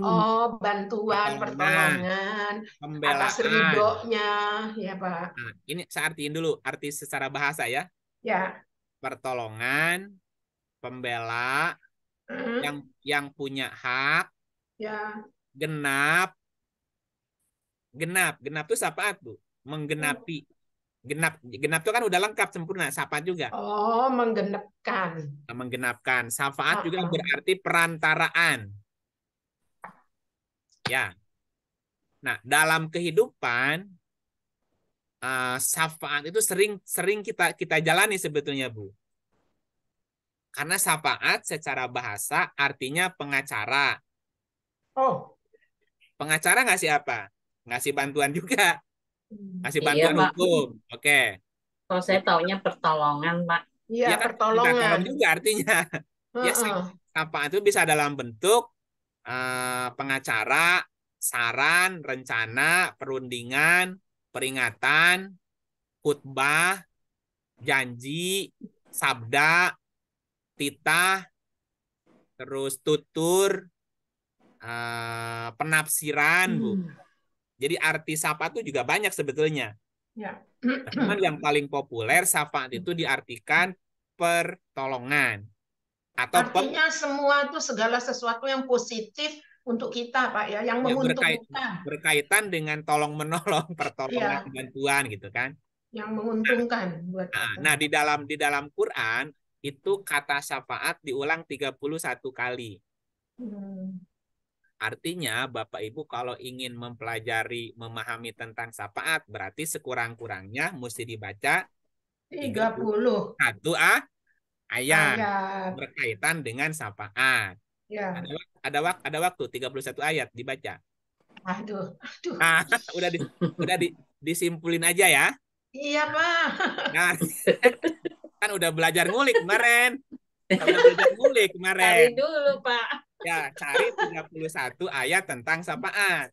Oh, bantuan, pertolongan, pertolongan pembelaan. atas ridhonya, ya Pak. Nah, ini saya artiin dulu, arti secara bahasa ya ya pertolongan pembela hmm yang yang punya hak ya genap genap genap itu sapaat bu menggenapi genap genap itu kan udah lengkap sempurna sapaat juga oh menggenapkan nah, menggenapkan syafaat uh -huh. juga ah, ah. berarti perantaraan ya nah dalam kehidupan uh, eh, syafaat itu sering sering kita kita jalani sebetulnya Bu. Karena syafaat secara bahasa artinya pengacara. Oh. Pengacara ngasih apa? Ngasih bantuan juga. Ngasih iya, bantuan iya, hukum. Oke. Okay. Kalau saya taunya pertolongan, Pak. Iya, ya, kan? pertolongan. juga artinya. Uh -uh. Ya, syafaat itu bisa dalam bentuk uh, pengacara, saran, rencana, perundingan, peringatan, khutbah, janji, sabda, titah, terus tutur, eh, penafsiran, hmm. Bu. Jadi arti sapa itu juga banyak sebetulnya. Ya. Cuman yang paling populer sapa itu diartikan pertolongan. Atau Artinya semua itu segala sesuatu yang positif untuk kita Pak ya yang ya, menguntungkan berkaitan, dengan tolong menolong pertolongan ya. bantuan gitu kan yang menguntungkan buat nah, nah di dalam di dalam Quran itu kata syafaat diulang 31 kali hmm. artinya Bapak Ibu kalau ingin mempelajari memahami tentang syafaat berarti sekurang-kurangnya mesti dibaca 30 satu ah ayat, ayat berkaitan dengan syafaat Ya. Ada, ada waktu ada waktu 31 ayat dibaca. Aduh, aduh. Nah, udah di, udah di, disimpulin aja ya. Iya, Pak. Nah, kan udah belajar ngulik kemarin. Udah belajar ngulik kemarin. Cari dulu, Pak. Ya, cari 31 ayat tentang sapaan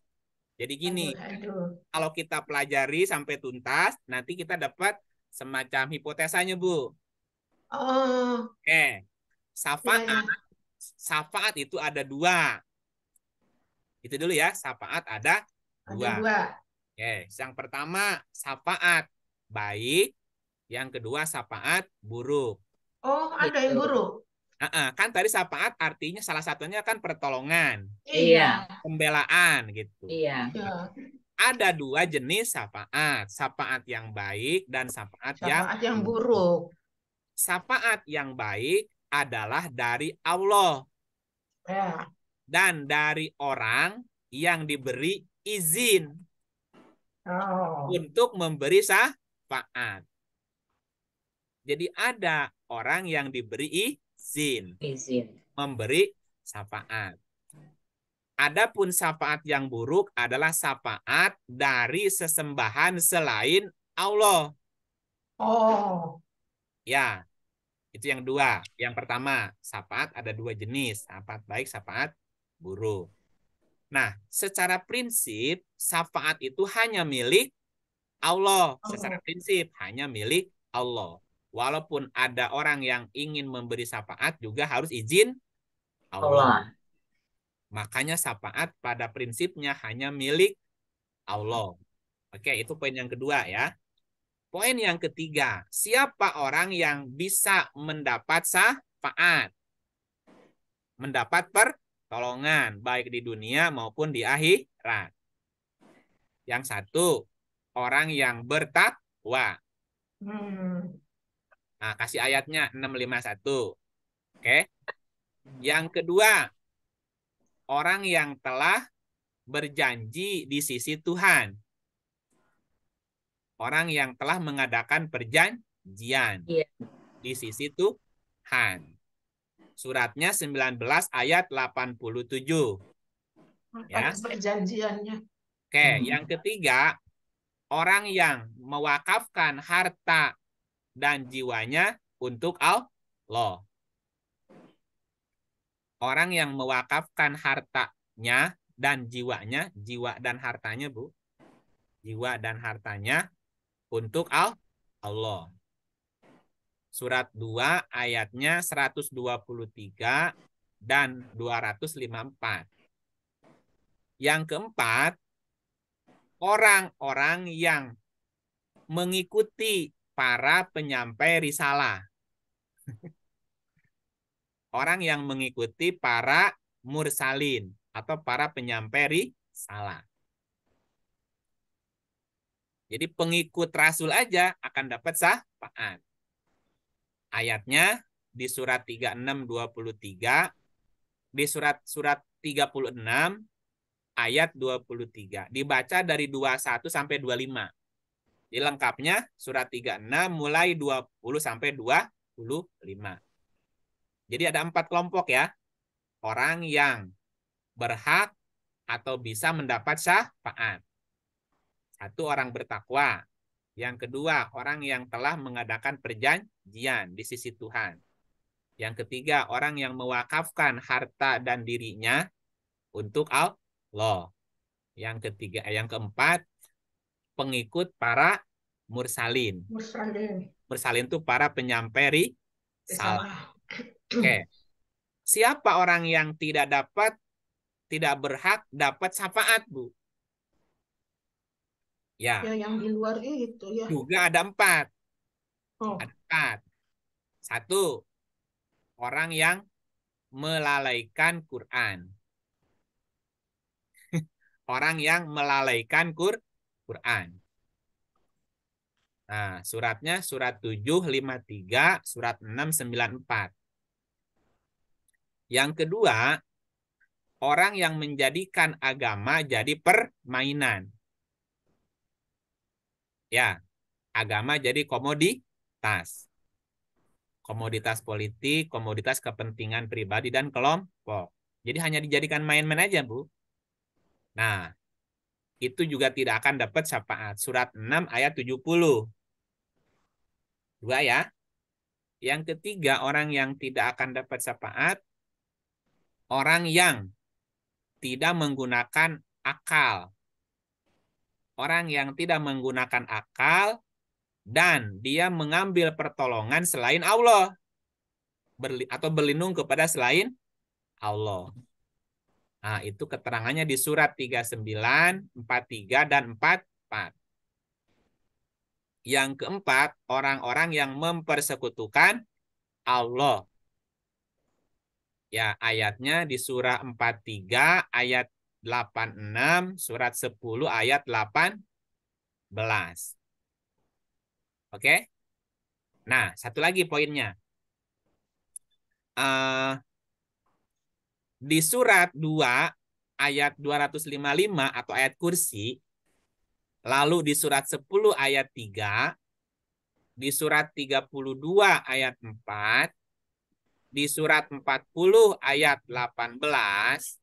Jadi gini, aduh, aduh. kalau kita pelajari sampai tuntas, nanti kita dapat semacam hipotesanya, Bu. Oh. Oke. Eh, sapaan ya, ya syafaat itu ada dua. Itu dulu ya, syafaat ada dua. Ada dua. Oke, yang pertama syafaat baik, yang kedua syafaat buruk. Oh, ada yang buruk. Uh -uh. kan tadi syafaat artinya salah satunya kan pertolongan, iya, pembelaan gitu. Iya. iya. Ada dua jenis syafaat, syafaat yang baik dan syafaat, yang, yang buruk. Syafaat yang baik adalah dari Allah. Ya. Dan dari orang yang diberi izin oh. untuk memberi syafaat. Jadi ada orang yang diberi izin, izin. memberi syafaat. Adapun syafaat yang buruk adalah syafaat dari sesembahan selain Allah. Oh. Ya. Itu yang dua. Yang pertama, sapaat ada dua jenis, sapaat baik, sapaat buruk. Nah, secara prinsip sapaat itu hanya milik Allah. Oh. Secara prinsip hanya milik Allah. Walaupun ada orang yang ingin memberi sapaat juga harus izin Allah. Makanya sapaat pada prinsipnya hanya milik Allah. Oke, itu poin yang kedua ya. Poin yang ketiga, siapa orang yang bisa mendapat syafaat? Mendapat pertolongan, baik di dunia maupun di akhirat. Yang satu, orang yang bertakwa. Hmm. Nah, kasih ayatnya 651. Oke. Yang kedua, orang yang telah berjanji di sisi Tuhan orang yang telah mengadakan perjanjian yeah. di sisi Tuhan. Suratnya 19 ayat 87. Ya. Perjanjiannya. Oke, hmm. yang ketiga, orang yang mewakafkan harta dan jiwanya untuk Allah. Orang yang mewakafkan hartanya dan jiwanya, jiwa dan hartanya, Bu. Jiwa dan hartanya untuk Allah. Surat 2 ayatnya 123 dan 254. Yang keempat, orang-orang yang mengikuti para penyampai risalah. orang yang mengikuti para mursalin atau para penyampai risalah. Jadi pengikut Rasul aja akan dapat syafaat. Ayatnya di surat 3623, di surat surat 36 ayat 23. Dibaca dari 21 sampai 25. Jadi lengkapnya surat 36 mulai 20 sampai 25. Jadi ada empat kelompok ya. Orang yang berhak atau bisa mendapat syafaat. Satu orang bertakwa. Yang kedua, orang yang telah mengadakan perjanjian di sisi Tuhan. Yang ketiga, orang yang mewakafkan harta dan dirinya untuk Allah. Yang ketiga, yang keempat, pengikut para mursalin. Mursalin. Mursalin itu para penyampai salah. Oke. Siapa orang yang tidak dapat tidak berhak dapat syafaat, Bu? Ya. ya yang di luar itu ya. Juga ada empat. Oh. Ada empat. Satu, orang yang melalaikan Quran. orang yang melalaikan Qur Quran. Nah, suratnya surat 753, surat 694. Yang kedua, orang yang menjadikan agama jadi permainan. Ya, agama jadi komoditas. Komoditas politik, komoditas kepentingan pribadi dan kelompok. Jadi hanya dijadikan main-main aja, Bu. Nah, itu juga tidak akan dapat syafaat. Surat 6 ayat 70. Dua ya. Yang ketiga, orang yang tidak akan dapat syafaat, orang yang tidak menggunakan akal orang yang tidak menggunakan akal dan dia mengambil pertolongan selain Allah berli atau berlindung kepada selain Allah. Nah, itu keterangannya di surat 39, 43 dan 44. Yang keempat, orang-orang yang mempersekutukan Allah. Ya, ayatnya di surah 43 ayat 86, surat 10 ayat 18. Oke? Nah, satu lagi poinnya. Uh, di surat 2 ayat 255 atau ayat kursi, lalu di surat 10 ayat 3, di surat 32 ayat 4, di surat 40 ayat 18,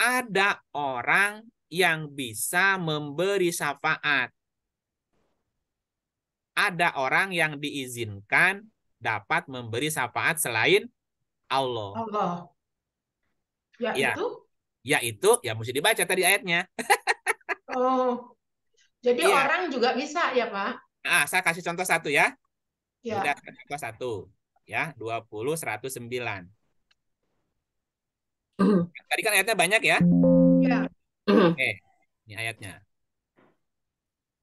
ada orang yang bisa memberi syafaat. Ada orang yang diizinkan dapat memberi syafaat selain Allah. Allah. Ya, ya. itu? Ya itu, ya mesti dibaca tadi ayatnya. oh, jadi ya. orang juga bisa ya Pak? Ah, saya kasih contoh satu ya. Ya. Udah, contoh satu. Ya, 20, 109. Mm-hmm. Kan tadi kan ayatnya banyak ya? Iya. Mm-hmm. Oke, ini ayatnya.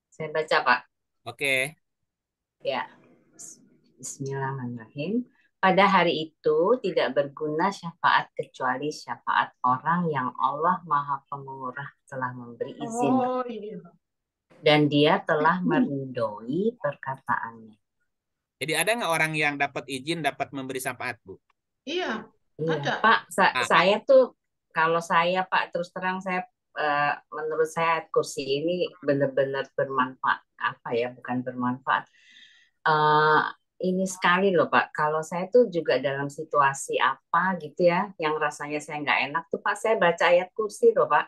Saya baca, Pak. Oke. Ya. Bismillahirrahmanirrahim. Pada hari itu tidak berguna syafaat kecuali syafaat orang yang Allah Maha Pemurah telah memberi izin. Oh, iya. Dan dia telah mm-hmm. merindui perkataannya. Jadi ada nggak orang yang dapat izin dapat memberi syafaat, Bu? Iya. Iya. ada. Pak, sa ah. saya tuh kalau saya Pak terus terang saya uh, menurut saya kursi ini benar-benar bermanfaat apa ya bukan bermanfaat uh, ini sekali loh Pak kalau saya tuh juga dalam situasi apa gitu ya yang rasanya saya nggak enak tuh Pak saya baca ayat kursi loh Pak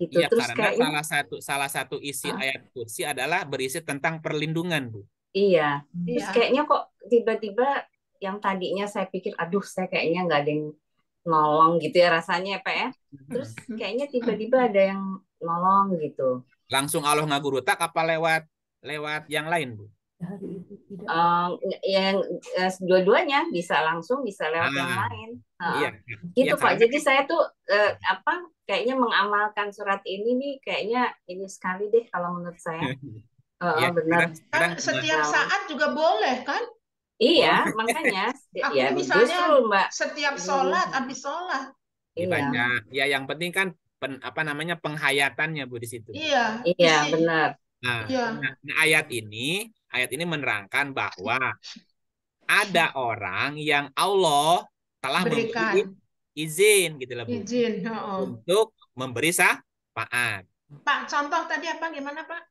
gitu ya, terus karena kayak salah satu salah satu isi ah. ayat kursi adalah berisi tentang perlindungan Bu iya, iya. terus iya. kayaknya kok tiba-tiba yang tadinya saya pikir aduh saya kayaknya nggak ada yang nolong gitu ya rasanya Pak ya. Terus mm-hmm. kayaknya tiba-tiba ada yang nolong gitu. Langsung Allah tak apa lewat lewat yang lain Bu? Uh, yang uh, dua-duanya bisa langsung bisa lewat yang ah, lain. Uh, iya, gitu iya, Pak. Jadi saya tuh uh, apa kayaknya mengamalkan surat ini nih kayaknya ini sekali deh kalau menurut saya. Uh, iya, benar. Kan, setiap saat juga boleh kan? Iya, makanya. Aku ya, misalnya justru, Mbak. setiap hmm. sholat, habis sholat. Ya, iya. Banyak. Ya, yang penting kan pen, apa namanya penghayatannya Bu di situ. Iya. Iya, benar. Nah, iya. Nah, nah, ayat ini, ayat ini menerangkan bahwa ada orang yang Allah telah Berikan. memberi izin gitu lah Bu. Izin, oh. Untuk memberi syafaat. Pak, contoh tadi apa gimana, Pak?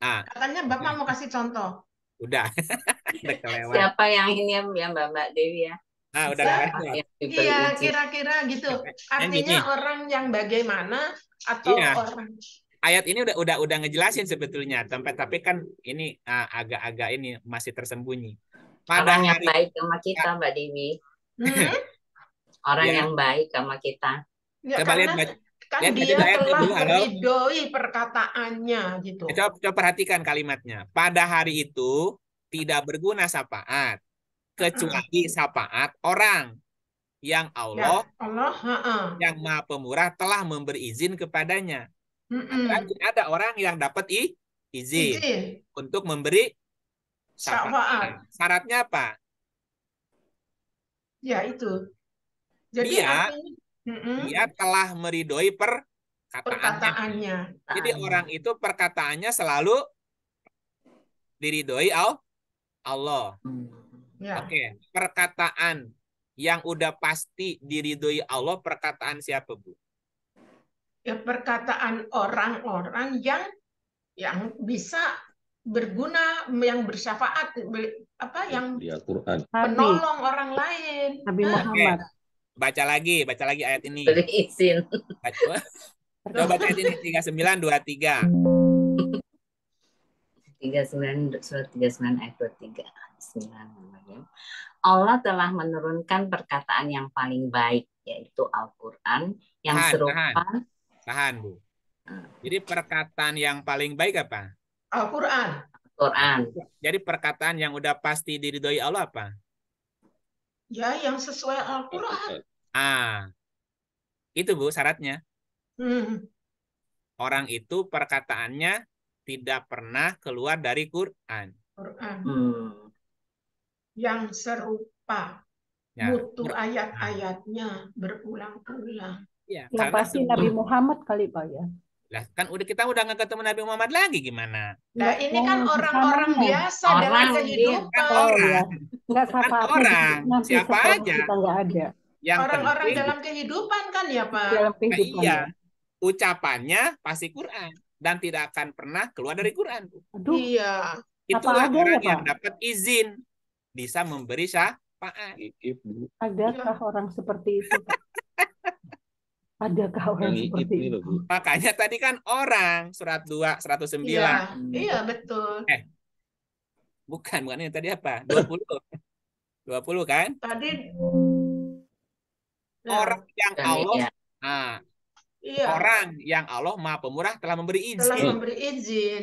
Ah, Katanya Bapak nah. mau kasih contoh. Udah. udah kelewat. Siapa yang ini ya, ya Mbak Mbak Dewi ya? Ah, udah kelewat. Iya, kira-kira gitu. Artinya ini. orang yang bagaimana atau iya. orang Ayat ini udah udah udah ngejelasin sebetulnya, tapi tapi kan ini ah, agak-agak uh, ini masih tersembunyi. Pada orang yang hari... baik sama kita, Mbak Dewi. Hmm? orang ya. yang baik sama kita. Ya, Coba karena... lihat Kan Lihat, dia telah meridoi perkataannya gitu. Coba, coba perhatikan kalimatnya. Pada hari itu tidak berguna sapaat kecuali sapaat orang yang Allah, ya, Allah ha -ha. yang Maha Pemurah telah memberi izin kepadanya. Mm -mm. Ada orang yang dapat izin, izin untuk memberi sapaat. Syaratnya apa? Ya itu. Jadi dia artinya, Mm-hmm. Dia telah meridoi perkataannya. perkataannya. Jadi ah. orang itu perkataannya selalu diridoi Allah. Hmm. Ya. Oke, okay. perkataan yang udah pasti diridoi Allah perkataan siapa, Bu? Ya perkataan orang-orang yang yang bisa berguna yang bersyafa'at apa iya, yang di iya, Al-Quran. menolong orang lain. Nabi nah, Muhammad. Okay baca lagi, baca lagi ayat ini. Boleh izin. Baca, coba baca ayat ini tiga 39 surat 39 ayat 23. Bismillahirrahmanirrahim. Allah telah menurunkan perkataan yang paling baik yaitu Al-Qur'an yang tahan, serupa tahan. tahan, Bu. Ah. Jadi perkataan yang paling baik apa? Al-Qur'an. Al-Qur'an. Jadi perkataan yang udah pasti diridhoi Allah apa? Ya, yang sesuai Al-Quran. Ah, itu Bu syaratnya. Hmm. Orang itu perkataannya tidak pernah keluar dari Quran. Quran. Hmm. Yang serupa. Ya, Butuh ayat-ayatnya ah. berulang-ulang. Ya, yang pasti Nabi Muhammad kali Pak ya. Lah kan udah kita udah nggak ketemu Nabi Muhammad lagi gimana? Nah, ini kan orang-orang biasa orang dalam kehidupan. Kan orang. Ya. kan orang. siapa aja. Yang orang-orang dalam kehidupan kan ya, Pak. Dalam nah, kehidupan. Nah, iya. Ucapannya pasti Quran dan tidak akan pernah keluar dari Quran. Aduh. Iya. Itulah Apa ya, orang ada, yang dapat izin bisa memberi syafaat. Adakah orang seperti itu? Adakah orang yang seperti itu? itu? Makanya tadi kan orang surat 2 109. Iya, iya betul. Eh. Bukan, bukan ini tadi apa? 20. 20 kan? Tadi orang yang iya. Allah ya. nah, iya. orang yang Allah Maha Pemurah telah memberi izin. Telah memberi izin.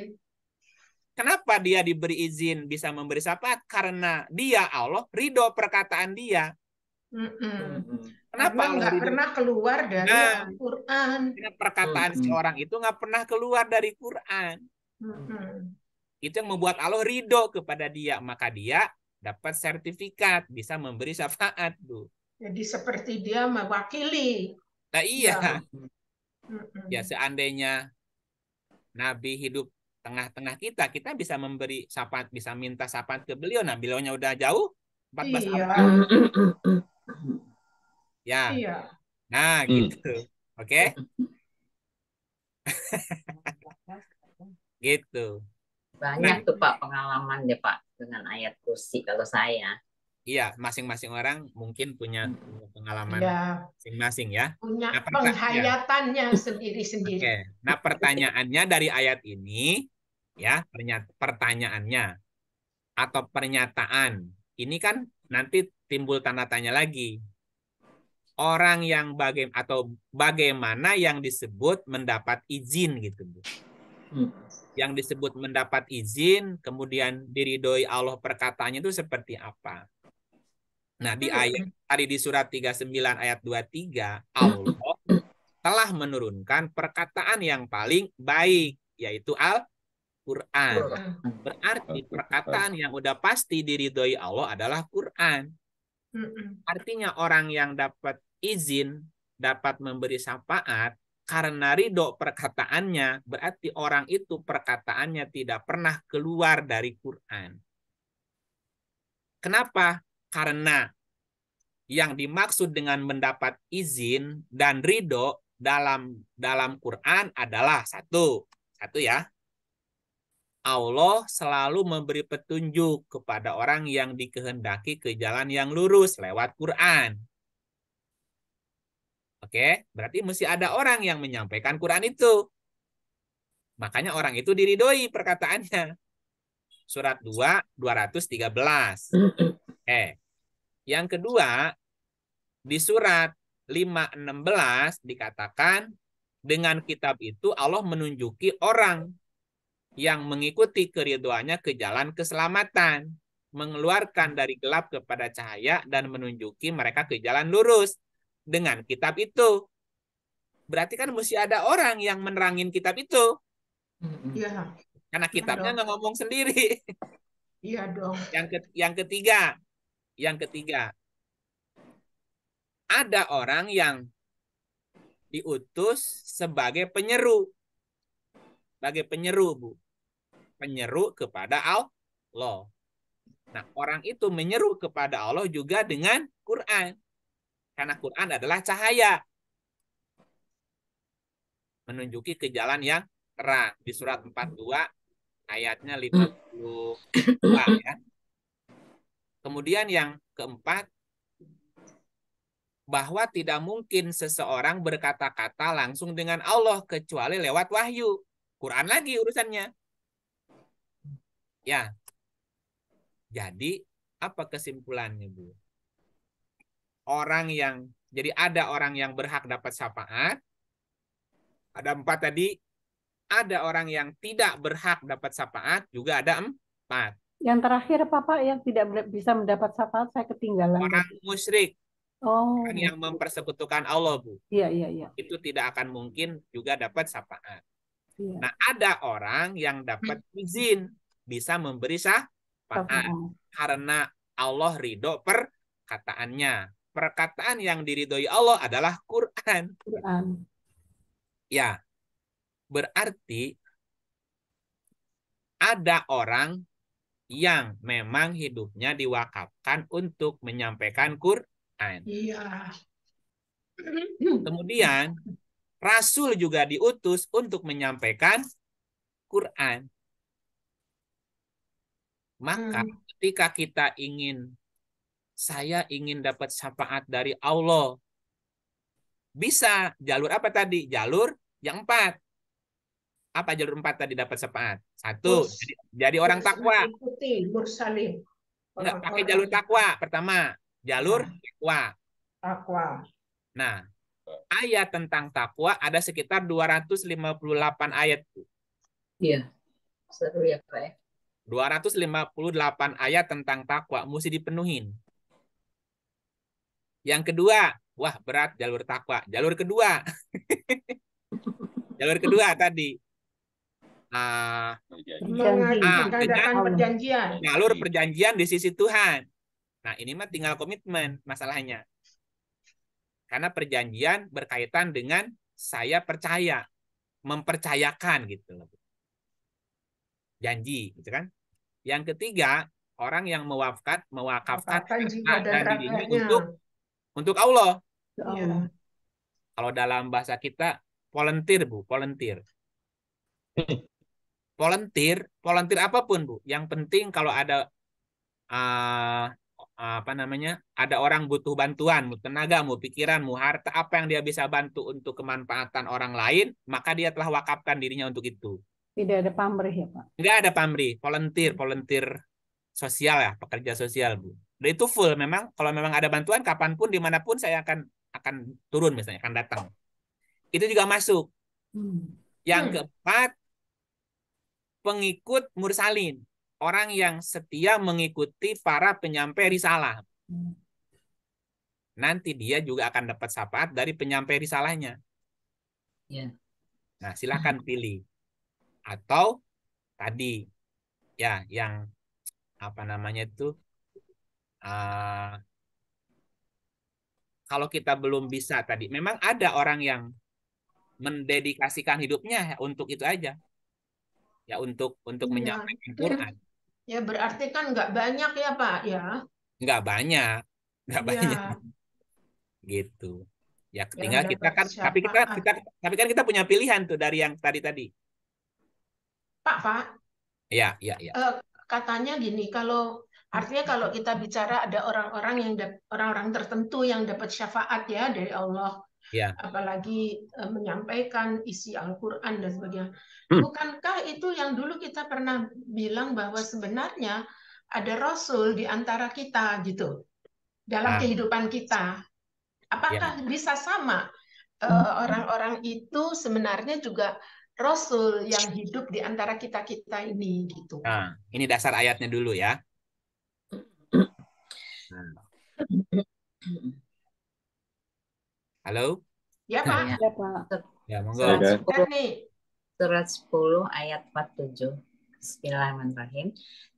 Kenapa dia diberi izin bisa memberi syafaat? Karena dia Allah ridho perkataan dia. Mm -mm. Kenapa nggak pernah keluar dari nah, Quran. Perkataan hmm. seorang itu nggak pernah keluar dari Quran. Hmm. Itu yang membuat Allah ridho kepada dia, maka dia dapat sertifikat bisa memberi syafaat tuh. Jadi seperti dia mewakili. Nah iya. Ya, hmm. Ya seandainya Nabi hidup tengah-tengah kita, kita bisa memberi syafaat, bisa minta syafaat ke beliau. Nah, beliaunya udah jauh, 14 iya. abad. Ya. Iya. Nah, hmm. gitu. Oke. Okay? gitu. Banyak nah, tuh Pak pengalaman deh ya, Pak dengan ayat kursi kalau saya. Iya, masing-masing orang mungkin punya, hmm. pengalaman iya. masing-masing ya. Punya nah, penghayatannya ya. sendiri-sendiri. Okay. Nah, pertanyaannya dari ayat ini ya, pertanyaannya atau pernyataan. Ini kan nanti timbul tanda tanya lagi orang yang bagaimana atau bagaimana yang disebut mendapat izin gitu Bu. Hmm. Yang disebut mendapat izin, kemudian diridoi Allah perkataannya itu seperti apa? Nah, di hmm. ayat tadi di surat 39 ayat 23, hmm. Allah telah menurunkan perkataan yang paling baik yaitu Al-Qur'an. Berarti perkataan yang udah pasti diridhoi Allah adalah Qur'an. Hmm. Artinya orang yang dapat izin dapat memberi syafaat karena ridho perkataannya, berarti orang itu perkataannya tidak pernah keluar dari Quran. Kenapa? Karena yang dimaksud dengan mendapat izin dan ridho dalam dalam Quran adalah satu, satu ya. Allah selalu memberi petunjuk kepada orang yang dikehendaki ke jalan yang lurus lewat Quran. Oke, berarti mesti ada orang yang menyampaikan Quran itu. Makanya orang itu diridoi perkataannya. Surat 2 213. Eh. Yang kedua, di surat 516 dikatakan dengan kitab itu Allah menunjuki orang yang mengikuti keriduannya ke jalan keselamatan, mengeluarkan dari gelap kepada cahaya dan menunjuki mereka ke jalan lurus dengan kitab itu. Berarti kan mesti ada orang yang menerangin kitab itu. Iya. Karena kitabnya nggak ngomong sendiri. Iya dong. Yang ke, yang ketiga, yang ketiga, ada orang yang diutus sebagai penyeru, sebagai penyeru bu, penyeru kepada Allah. Nah orang itu menyeru kepada Allah juga dengan Quran. Karena Quran adalah cahaya. Menunjuki ke jalan yang terang. Di surat 42 ayatnya 52 ya. Kemudian yang keempat, bahwa tidak mungkin seseorang berkata-kata langsung dengan Allah kecuali lewat wahyu. Quran lagi urusannya. Ya. Jadi, apa kesimpulannya, Bu? orang yang jadi ada orang yang berhak dapat syafaat. Ada empat tadi. Ada orang yang tidak berhak dapat syafaat juga ada empat. Yang terakhir Papa yang tidak bisa mendapat syafaat saya ketinggalan. Orang musyrik. Oh. Orang yang mempersekutukan Allah Bu. Iya iya iya. Itu tidak akan mungkin juga dapat syafaat. Iya. Nah ada orang yang dapat izin bisa memberi syafaat karena Allah ridho perkataannya perkataan yang diridhoi Allah adalah Quran. Quran. Ya. Berarti ada orang yang memang hidupnya diwakafkan untuk menyampaikan Quran. Iya. Kemudian rasul juga diutus untuk menyampaikan Quran. Maka hmm. ketika kita ingin saya ingin dapat syafaat dari Allah. Bisa jalur apa tadi? Jalur yang empat. Apa jalur empat tadi dapat syafaat? Satu, jadi, jadi orang takwa. Ikuti, bersalin. Enggak, pakai jalur takwa pertama. Jalur ah. takwa. Takwa. Nah, ayat tentang takwa ada sekitar 258 ayat. Iya. Seru ya, Pak. 258 ya. ayat tentang takwa mesti dipenuhin. Yang kedua, wah berat jalur takwa. Jalur kedua. jalur kedua tadi. Ah, ah, perjanjian. Jalur iya. perjanjian di sisi Tuhan. Nah, ini mah tinggal komitmen masalahnya. Karena perjanjian berkaitan dengan saya percaya, mempercayakan gitu loh. Janji, gitu kan? Yang ketiga, orang yang mewafkat, mewakafkan harta dan dirinya untuk untuk Allah. Ya. Kalau dalam bahasa kita volunteer, Bu, volunteer. Volunteer, volunteer apapun, Bu. Yang penting kalau ada uh, apa namanya? Ada orang butuh bantuan, tenaga, mu pikiran, mu harta apa yang dia bisa bantu untuk kemanfaatan orang lain, maka dia telah wakafkan dirinya untuk itu. Tidak ada pamrih ya, Pak? Tidak ada pamrih, volunteer, volunteer sosial ya, pekerja sosial, Bu dan itu full memang kalau memang ada bantuan kapanpun dimanapun saya akan akan turun misalnya akan datang itu juga masuk hmm. yang hmm. keempat pengikut mursalin orang yang setia mengikuti para penyampai risalah hmm. nanti dia juga akan dapat sapat dari penyampai risalahnya ya. nah silahkan pilih atau tadi ya yang apa namanya itu Eh, kalau kita belum bisa tadi, memang ada orang yang mendedikasikan hidupnya untuk itu aja, ya untuk untuk ya, menyampaikan Quran. Ya berarti kan nggak banyak ya Pak ya? Nggak banyak, nggak ya. banyak, gitu. Ya, ya tinggal ya, kita kan, tapi kita kita tapi kan kita punya pilihan tuh dari yang tadi tadi. Pak Pak. Ya ya ya. Uh, katanya gini kalau Artinya kalau kita bicara ada orang-orang yang orang-orang tertentu yang dapat syafaat ya dari Allah. Ya. Apalagi e, menyampaikan isi Al-Qur'an dan sebagainya. Hmm. Bukankah itu yang dulu kita pernah bilang bahwa sebenarnya ada rasul di antara kita gitu. Dalam ah. kehidupan kita. Apakah ya. bisa sama e, hmm. orang-orang e, itu sebenarnya juga rasul yang hidup di antara kita-kita ini gitu. Nah, ini dasar ayatnya dulu ya. Hmm. Halo? Ya, Pak. Ya, Pak. Ya, monggo. Surat 10, surat 10 ayat 47. Bismillahirrahmanirrahim.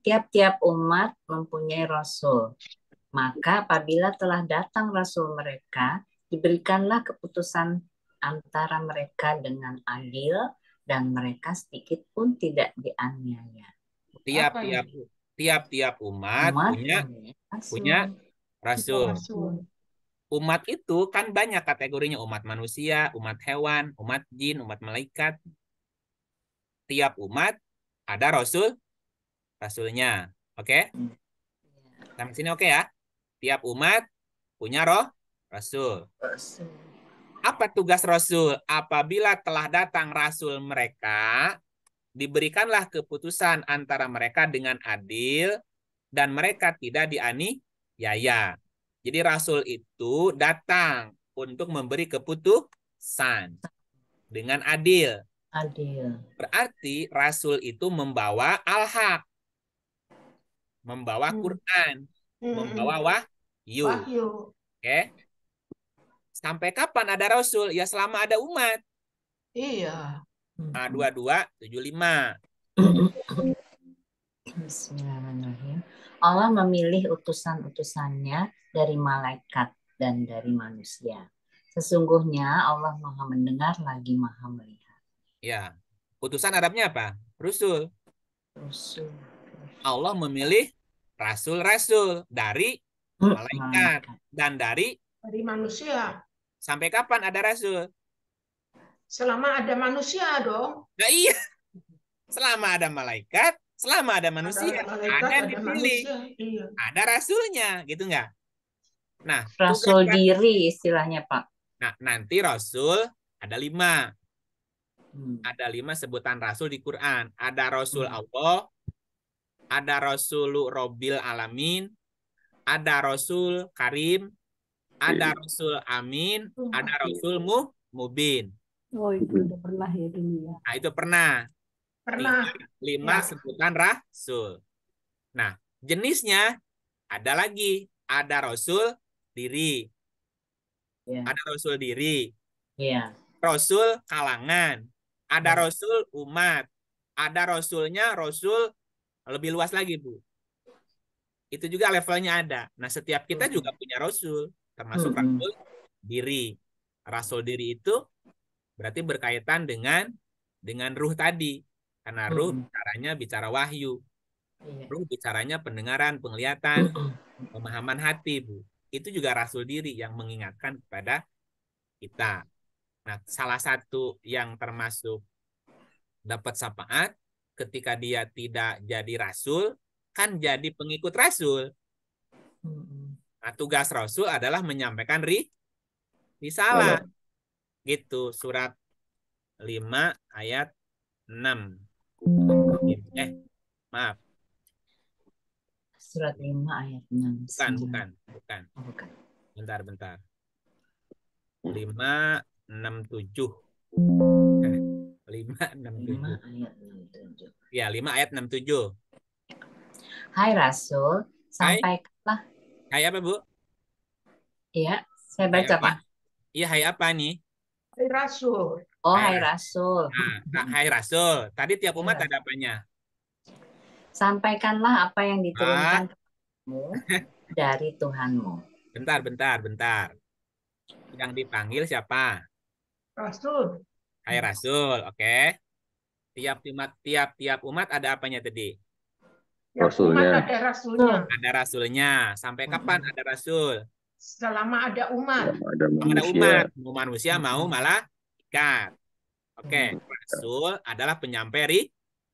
Tiap-tiap umat mempunyai rasul. Maka apabila telah datang rasul mereka, diberikanlah keputusan antara mereka dengan adil dan mereka sedikit pun tidak dianiaya. Tiap-tiap tiap tiap tiap-tiap umat, umat punya iya, iya. rasul. punya rasul. Umat itu kan banyak kategorinya umat manusia, umat hewan, umat jin, umat malaikat. Tiap umat ada rasul rasulnya. Oke? Okay? Iya. Sampai sini oke okay ya? Tiap umat punya roh rasul. Apa tugas rasul? Apabila telah datang rasul mereka, diberikanlah keputusan antara mereka dengan adil dan mereka tidak dianiaya. Jadi rasul itu datang untuk memberi keputusan dengan adil. Adil. Berarti rasul itu membawa al-haq. Membawa hmm. Quran, hmm. membawa wahyu. wahyu. Oke. Okay? Sampai kapan ada rasul? Ya selama ada umat. Iya. Nah, 22 75. Bismillahirrahmanirrahim. Allah memilih utusan-utusannya dari malaikat dan dari manusia. Sesungguhnya Allah Maha mendengar lagi Maha melihat. Ya. Utusan Arabnya apa? Rusul. Rasul Allah memilih rasul-rasul dari hmm. malaikat dan dari dari manusia. Sampai kapan ada rasul? Selama ada manusia dong. Nah, iya. Selama ada malaikat, selama ada manusia, ada, malaikat, ada yang dipilih. Ada, iya. ada rasulnya, gitu enggak? Nah, rasul diri istilahnya, Pak. Nah, nanti rasul ada lima. Hmm. Ada lima sebutan rasul di Quran. Ada rasul hmm. Allah, ada rasul robil alamin, ada rasul karim, ada iya. rasul amin, iya. ada rasul mu, mubin. Oh itu gitu. udah pernah ya dulu ya. Nah itu pernah. Pernah. Lima, lima ya. sebutan rasul. Nah jenisnya ada lagi. Ada rasul diri. Ya. Ada rasul diri. Iya. Rasul kalangan. Ada ya. rasul umat. Ada rasulnya rasul lebih luas lagi bu. Itu juga levelnya ada. Nah setiap kita hmm. juga punya rasul termasuk hmm. rasul diri. Rasul diri itu Berarti berkaitan dengan dengan ruh tadi. Karena ruh hmm. caranya bicara wahyu. Iya. Ruh bicaranya pendengaran, penglihatan, pemahaman hati, Bu. Itu juga rasul diri yang mengingatkan kepada kita. Nah, salah satu yang termasuk dapat sapaat ketika dia tidak jadi rasul kan jadi pengikut rasul. Nah, tugas rasul adalah menyampaikan ri risalah. Gitu surat 5 ayat 6. Eh, maaf. Surat 5 ayat 6. Bukan, bukan, oh, bukan. Bentar, bentar. 5 6 7. Eh, 5 6 7. 6 7. Ya, 5 ayat 6 7. Iya, hai Rasul, sampaikanlah. Hai. hai apa, Bu? Iya, saya baca, hai apa? Pak. Iya, hai apa nih? Hai Rasul. Oh, Hai Rasul. Ah, nah, Hai Rasul. Tadi tiap umat iya. ada apanya? Sampaikanlah apa yang diturunkan ah. dari Tuhanmu. Bentar, bentar, bentar. Yang dipanggil siapa? Rasul. Hai Rasul, oke. Okay. Tiap umat, tiap tiap umat ada apanya tadi? Rasulnya. Ada rasulnya. Ada rasulnya. Sampai kapan ada rasul? selama ada umat. Selama ada manusia. umat, mau manusia mau hmm. malah ikan, Oke, okay. Hmm. rasul adalah penyampai ri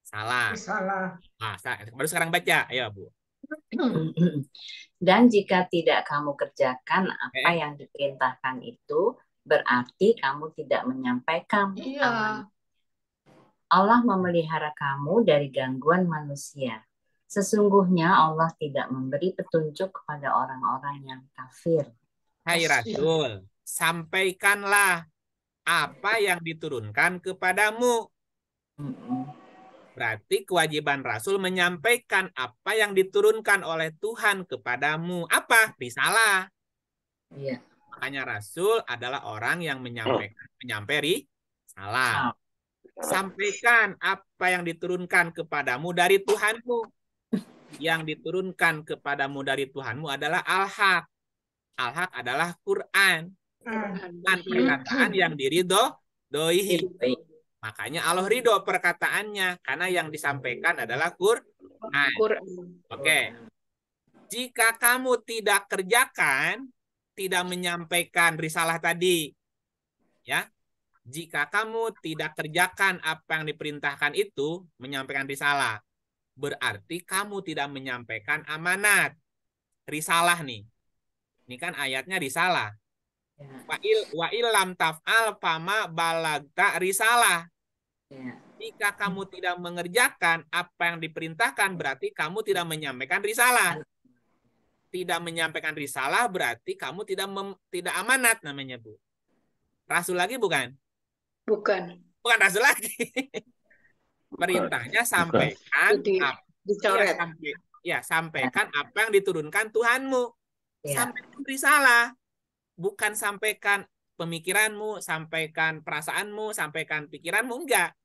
salah. Salah. Nah, baru sekarang baca, ayo Bu. Dan jika tidak kamu kerjakan apa okay. Eh. yang diperintahkan itu, berarti kamu tidak menyampaikan. Iya. Allah memelihara kamu dari gangguan manusia. Sesungguhnya Allah tidak memberi petunjuk kepada orang-orang yang kafir. Hai Rasul, sampaikanlah apa yang diturunkan kepadamu. Berarti kewajiban Rasul menyampaikan apa yang diturunkan oleh Tuhan kepadamu. Apa? Risalah. Iya. Makanya Rasul adalah orang yang menyampaikan, menyamperi salah. Ah. Sampaikan apa yang diturunkan kepadamu dari Tuhanmu yang diturunkan kepadamu dari Tuhanmu adalah al-haq. Al-haq adalah Quran. Quran perkataan yang diridho doihi. Iya, Makanya Allah ridho perkataannya karena yang disampaikan adalah Quran. Quran. Oke. Jika kamu tidak kerjakan, tidak menyampaikan risalah tadi, ya. Jika kamu tidak kerjakan apa yang diperintahkan itu, menyampaikan risalah berarti kamu tidak menyampaikan amanat. Risalah nih. Ini kan ayatnya risalah. Ya. Wa, il, taf'al fama balagta risalah. Ya. Jika kamu tidak mengerjakan apa yang diperintahkan, berarti kamu tidak menyampaikan risalah. Tidak menyampaikan risalah berarti kamu tidak mem, tidak amanat namanya, Bu. Rasul lagi bukan? Bukan. Bukan rasul lagi. Perintahnya sampaikan di, dicoret. Iya, ya, sampaikan apa yang diturunkan Tuhanmu. Ya. Sampaikan risalah. Bukan sampaikan pemikiranmu, sampaikan perasaanmu, sampaikan pikiranmu enggak.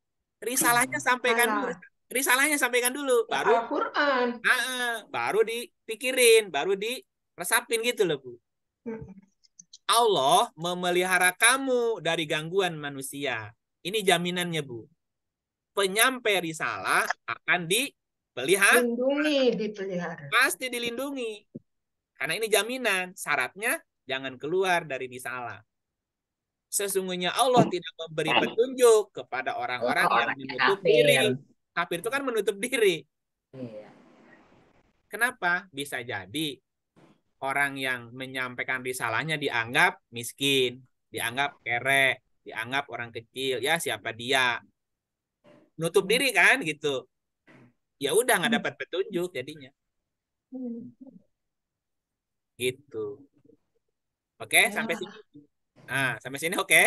Risalahnya hmm. sampaikan dulu. Risalahnya sampaikan dulu, iya, baru Al-Qur'an. uh, baru dipikirin, baru diresapin gitu loh, Bu. Hmm. Allah memelihara kamu dari gangguan manusia. Ini jaminannya, Bu penyampai risalah akan dipelihara. Lindungi, dipelihara. Pasti dilindungi. Karena ini jaminan. Syaratnya jangan keluar dari risalah. Sesungguhnya Allah tidak memberi petunjuk kepada orang-orang yang menutup kafir. diri. Kafir itu kan menutup diri. Iya. Kenapa? Bisa jadi orang yang menyampaikan risalahnya dianggap miskin, dianggap kere, dianggap orang kecil. Ya siapa dia? nutup diri kan gitu ya udah nggak dapat petunjuk jadinya gitu oke okay, sampai sini ah. ah sampai sini oke okay?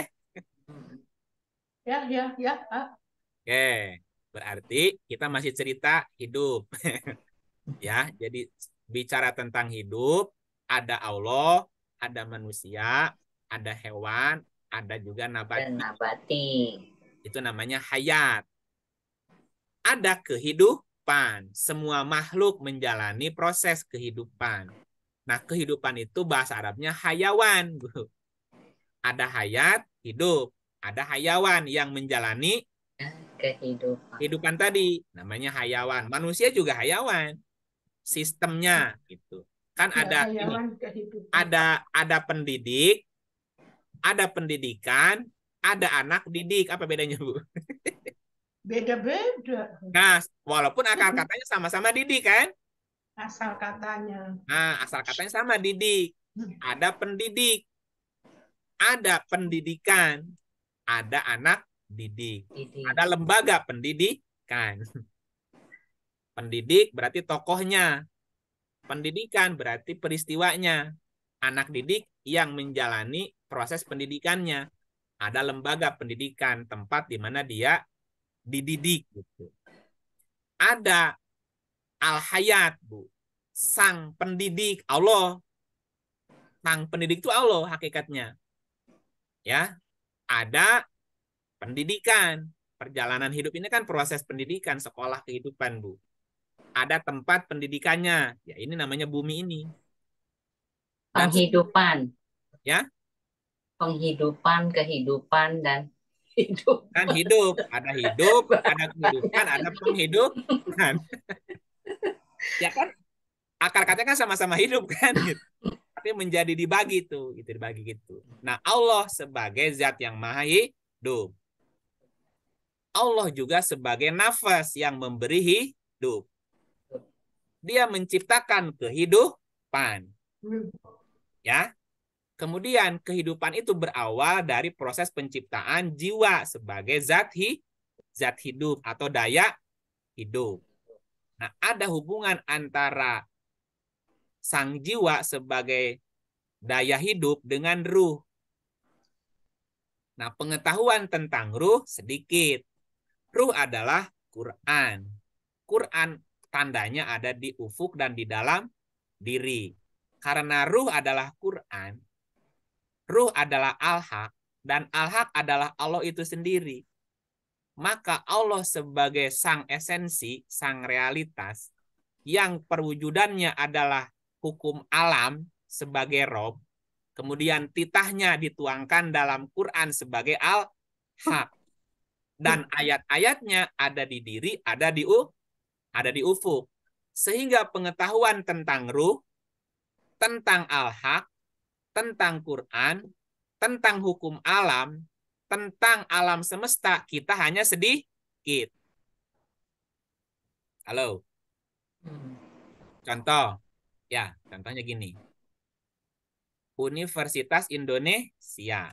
ya ya ya ah. oke okay. berarti kita masih cerita hidup ya jadi bicara tentang hidup ada Allah ada manusia ada hewan ada juga nabati. Itu namanya hayat ada kehidupan. Semua makhluk menjalani proses kehidupan. Nah, kehidupan itu bahasa Arabnya hayawan, Ada hayat, hidup. Ada hayawan yang menjalani kehidupan. Kehidupan tadi namanya hayawan. Manusia juga hayawan. Sistemnya gitu. Kan ya, ada hayawan, ini. Kehidupan. Ada ada pendidik, ada pendidikan, ada anak didik. Apa bedanya, Bu? Beda-beda. Nah, walaupun akar katanya sama-sama Didi kan? Asal katanya. Nah, asal katanya sama didik. Mm. Ada pendidik. Ada pendidikan. Ada anak didik. didik. Ada lembaga pendidikan. Pendidik berarti tokohnya. Pendidikan berarti peristiwanya. Anak didik yang menjalani proses pendidikannya. Ada lembaga pendidikan, tempat di mana dia dididik gitu. Ada Al-Hayat, Bu. Sang pendidik Allah. Sang pendidik itu Allah hakikatnya. Ya. Ada pendidikan. Perjalanan hidup ini kan proses pendidikan, sekolah kehidupan, Bu. Ada tempat pendidikannya. Ya, ini namanya bumi ini. penghidupan. Ya. Penghidupan, kehidupan dan hidup. Kan hidup, ada hidup, ada kehidupan, ada penghidupan. ya kan akar katanya kan sama-sama hidup kan gitu. Tapi menjadi dibagi tuh, itu dibagi gitu. Nah, Allah sebagai zat yang maha hidup. Allah juga sebagai nafas yang memberi hidup. Dia menciptakan kehidupan. Ya, Kemudian kehidupan itu berawal dari proses penciptaan jiwa sebagai zat hi, zat hidup atau daya hidup. Nah, ada hubungan antara sang jiwa sebagai daya hidup dengan ruh. Nah, pengetahuan tentang ruh sedikit. Ruh adalah Quran. Quran tandanya ada di ufuk dan di dalam diri. Karena ruh adalah Quran, Ruh adalah Al-Haq dan Al-Haq adalah Allah itu sendiri. Maka Allah sebagai sang esensi, sang realitas yang perwujudannya adalah hukum alam sebagai Rob, kemudian titahnya dituangkan dalam Quran sebagai Al-Haq. Dan ayat-ayatnya ada di diri, ada di u, ada di ufuk. Sehingga pengetahuan tentang ruh, tentang al-haq, tentang Quran, tentang hukum alam, tentang alam semesta, kita hanya sedikit. Halo. Contoh. Ya, contohnya gini. Universitas Indonesia.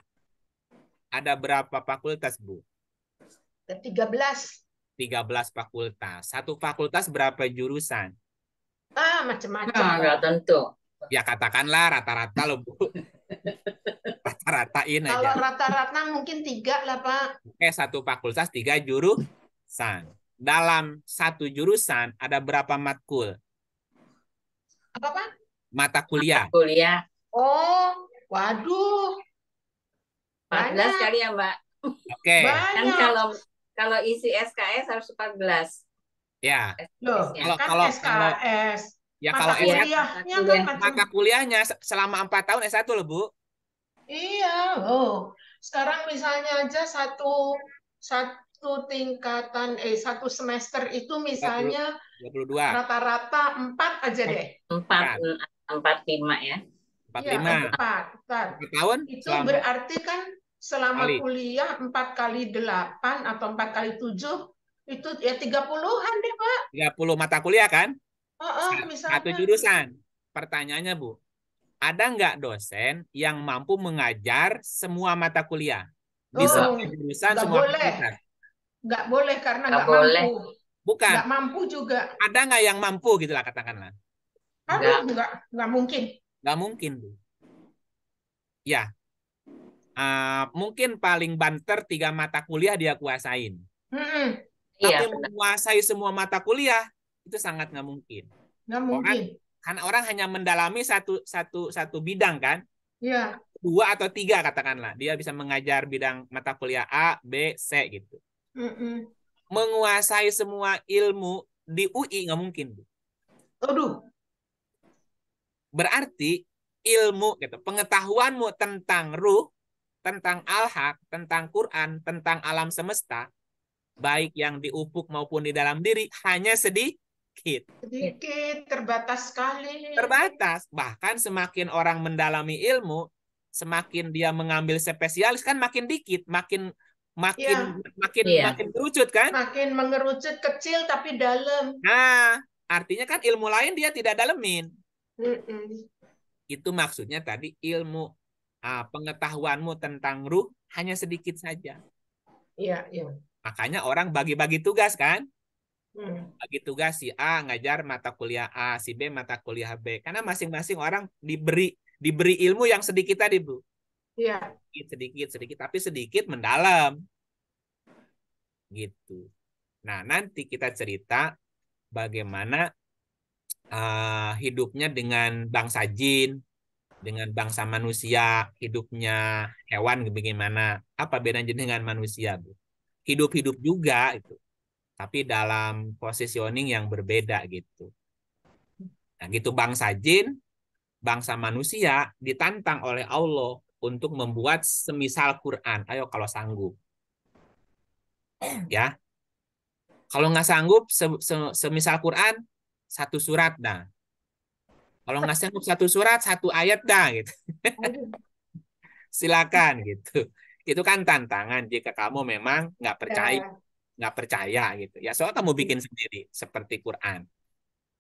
Ada berapa fakultas, Bu? 13. 13 fakultas. Satu fakultas berapa jurusan? Ah, macam-macam. Nah, tentu. Ya katakanlah rata-rata loh Bu. Rata-ratain aja. Kalau rata-rata mungkin tiga lah Pak. Oke, satu fakultas, tiga jurusan. Dalam satu jurusan ada berapa matkul? Apa Pak? Mata kuliah. Mata kuliah. Oh, waduh. 14 Banyak. kali ya Mbak. Oke. Okay. Kan kalau kalau isi SKS harus empat belas. Ya. Loh, kalau kan kalau SKS. Ya mata kalau iya, kuliahnya S1, kan, kuliah, kan mata, mata kuliahnya selama 4 tahun S1 loh, Bu. Iya, oh. Sekarang misalnya aja satu satu tingkatan eh satu semester itu misalnya 22. Rata-rata 4 aja deh. 4 4 5 ya. 4 5. Ya, 4. 4 tahun. Itu selama. berarti kan selama kali. kuliah 4 kali 8 atau 4 kali 7 itu ya 30-an deh, Pak. 30 mata kuliah kan? oh, oh, misalnya. satu jurusan. Pertanyaannya Bu, ada nggak dosen yang mampu mengajar semua mata kuliah oh, di oh, semua jurusan semua boleh. jurusan? Nggak boleh karena nggak boleh. mampu. Bukan. Nggak mampu juga. Ada nggak yang mampu gitu lah katakanlah. Aduh, nggak nggak mungkin. Nggak mungkin Bu. Ya, uh, mungkin paling banter tiga mata kuliah dia kuasain. -hmm. Tapi iya, menguasai semua mata kuliah itu sangat nggak mungkin. Nggak mungkin. Orang, karena orang hanya mendalami satu satu satu bidang kan. Iya. Dua atau tiga katakanlah dia bisa mengajar bidang mata kuliah A, B, C gitu. Mm -mm. Menguasai semua ilmu di UI nggak mungkin. Aduh. Berarti ilmu gitu, pengetahuanmu tentang ruh, tentang al-haq, tentang Quran, tentang alam semesta, baik yang diupuk maupun di dalam diri hanya sedih sedikit. Sedikit, terbatas sekali. Terbatas. Bahkan semakin orang mendalami ilmu, semakin dia mengambil spesialis kan makin dikit, makin makin ya. makin ya. makin kerucut kan? Makin mengerucut kecil tapi dalam. Nah, artinya kan ilmu lain dia tidak dalemin. Mm -mm. Itu maksudnya tadi ilmu ah, pengetahuanmu tentang ruh hanya sedikit saja. Iya, iya. Makanya orang bagi-bagi tugas kan? Hmm. Bagi tugas si A ngajar mata kuliah A, si B mata kuliah B. Karena masing-masing orang diberi diberi ilmu yang sedikit tadi, Bu. Iya. Sedikit, sedikit, sedikit, tapi sedikit mendalam. Gitu. Nah, nanti kita cerita bagaimana uh, hidupnya dengan bangsa jin, dengan bangsa manusia, hidupnya hewan bagaimana, apa bedanya dengan manusia, Bu. Hidup-hidup juga itu tapi dalam positioning yang berbeda gitu. Nah, gitu bangsa jin, bangsa manusia ditantang oleh Allah untuk membuat semisal Quran. Ayo kalau sanggup. Ya. Kalau nggak sanggup se se semisal Quran satu surat dah. Kalau nggak sanggup satu surat satu ayat dah gitu. Silakan gitu. Itu kan tantangan jika kamu memang nggak percaya ya nggak percaya gitu ya soal kamu bikin iya. sendiri seperti Quran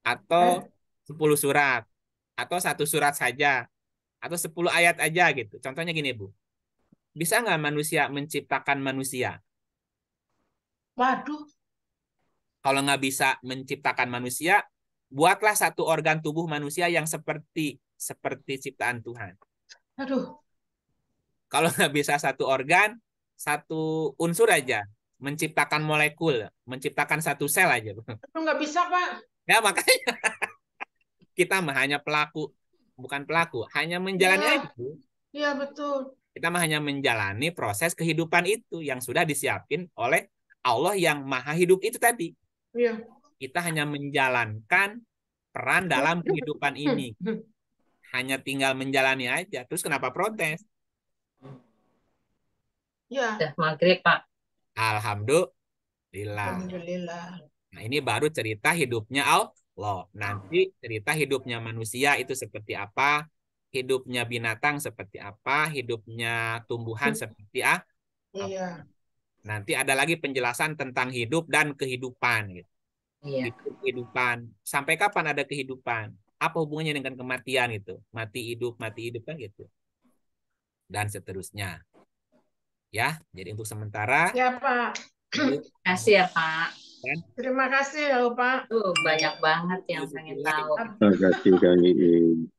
atau eh. sepuluh surat atau satu surat saja atau sepuluh ayat aja gitu contohnya gini Bu bisa nggak manusia menciptakan manusia waduh kalau nggak bisa menciptakan manusia buatlah satu organ tubuh manusia yang seperti seperti ciptaan Tuhan aduh kalau nggak bisa satu organ satu unsur aja menciptakan molekul, menciptakan satu sel aja. Itu nggak bisa, Pak. Ya, makanya kita mah hanya pelaku, bukan pelaku, hanya menjalani ya. Iya, betul. Kita mah hanya menjalani proses kehidupan itu yang sudah disiapin oleh Allah yang maha hidup itu tadi. Iya. Kita hanya menjalankan peran dalam iya. kehidupan hmm. ini. Hanya tinggal menjalani aja. Terus kenapa protes? Ya. sudah maghrib, Pak. Alhamdulillah. Alhamdulillah. Nah, ini baru cerita hidupnya Allah. Nanti cerita hidupnya manusia itu seperti apa, hidupnya binatang seperti apa, hidupnya tumbuhan hmm. seperti ah. Iya. Nanti ada lagi penjelasan tentang hidup dan kehidupan gitu. Iya. Hidup, kehidupan. Sampai kapan ada kehidupan? Apa hubungannya dengan kematian gitu? Mati hidup, mati hidup kan gitu. Dan seterusnya ya. Jadi untuk sementara. Ya Pak. Ya, Terima kasih ya Pak. Kan? Terima kasih ya Pak. Tuh banyak banget yang pengen tahu. Terima kasih Kang Iin.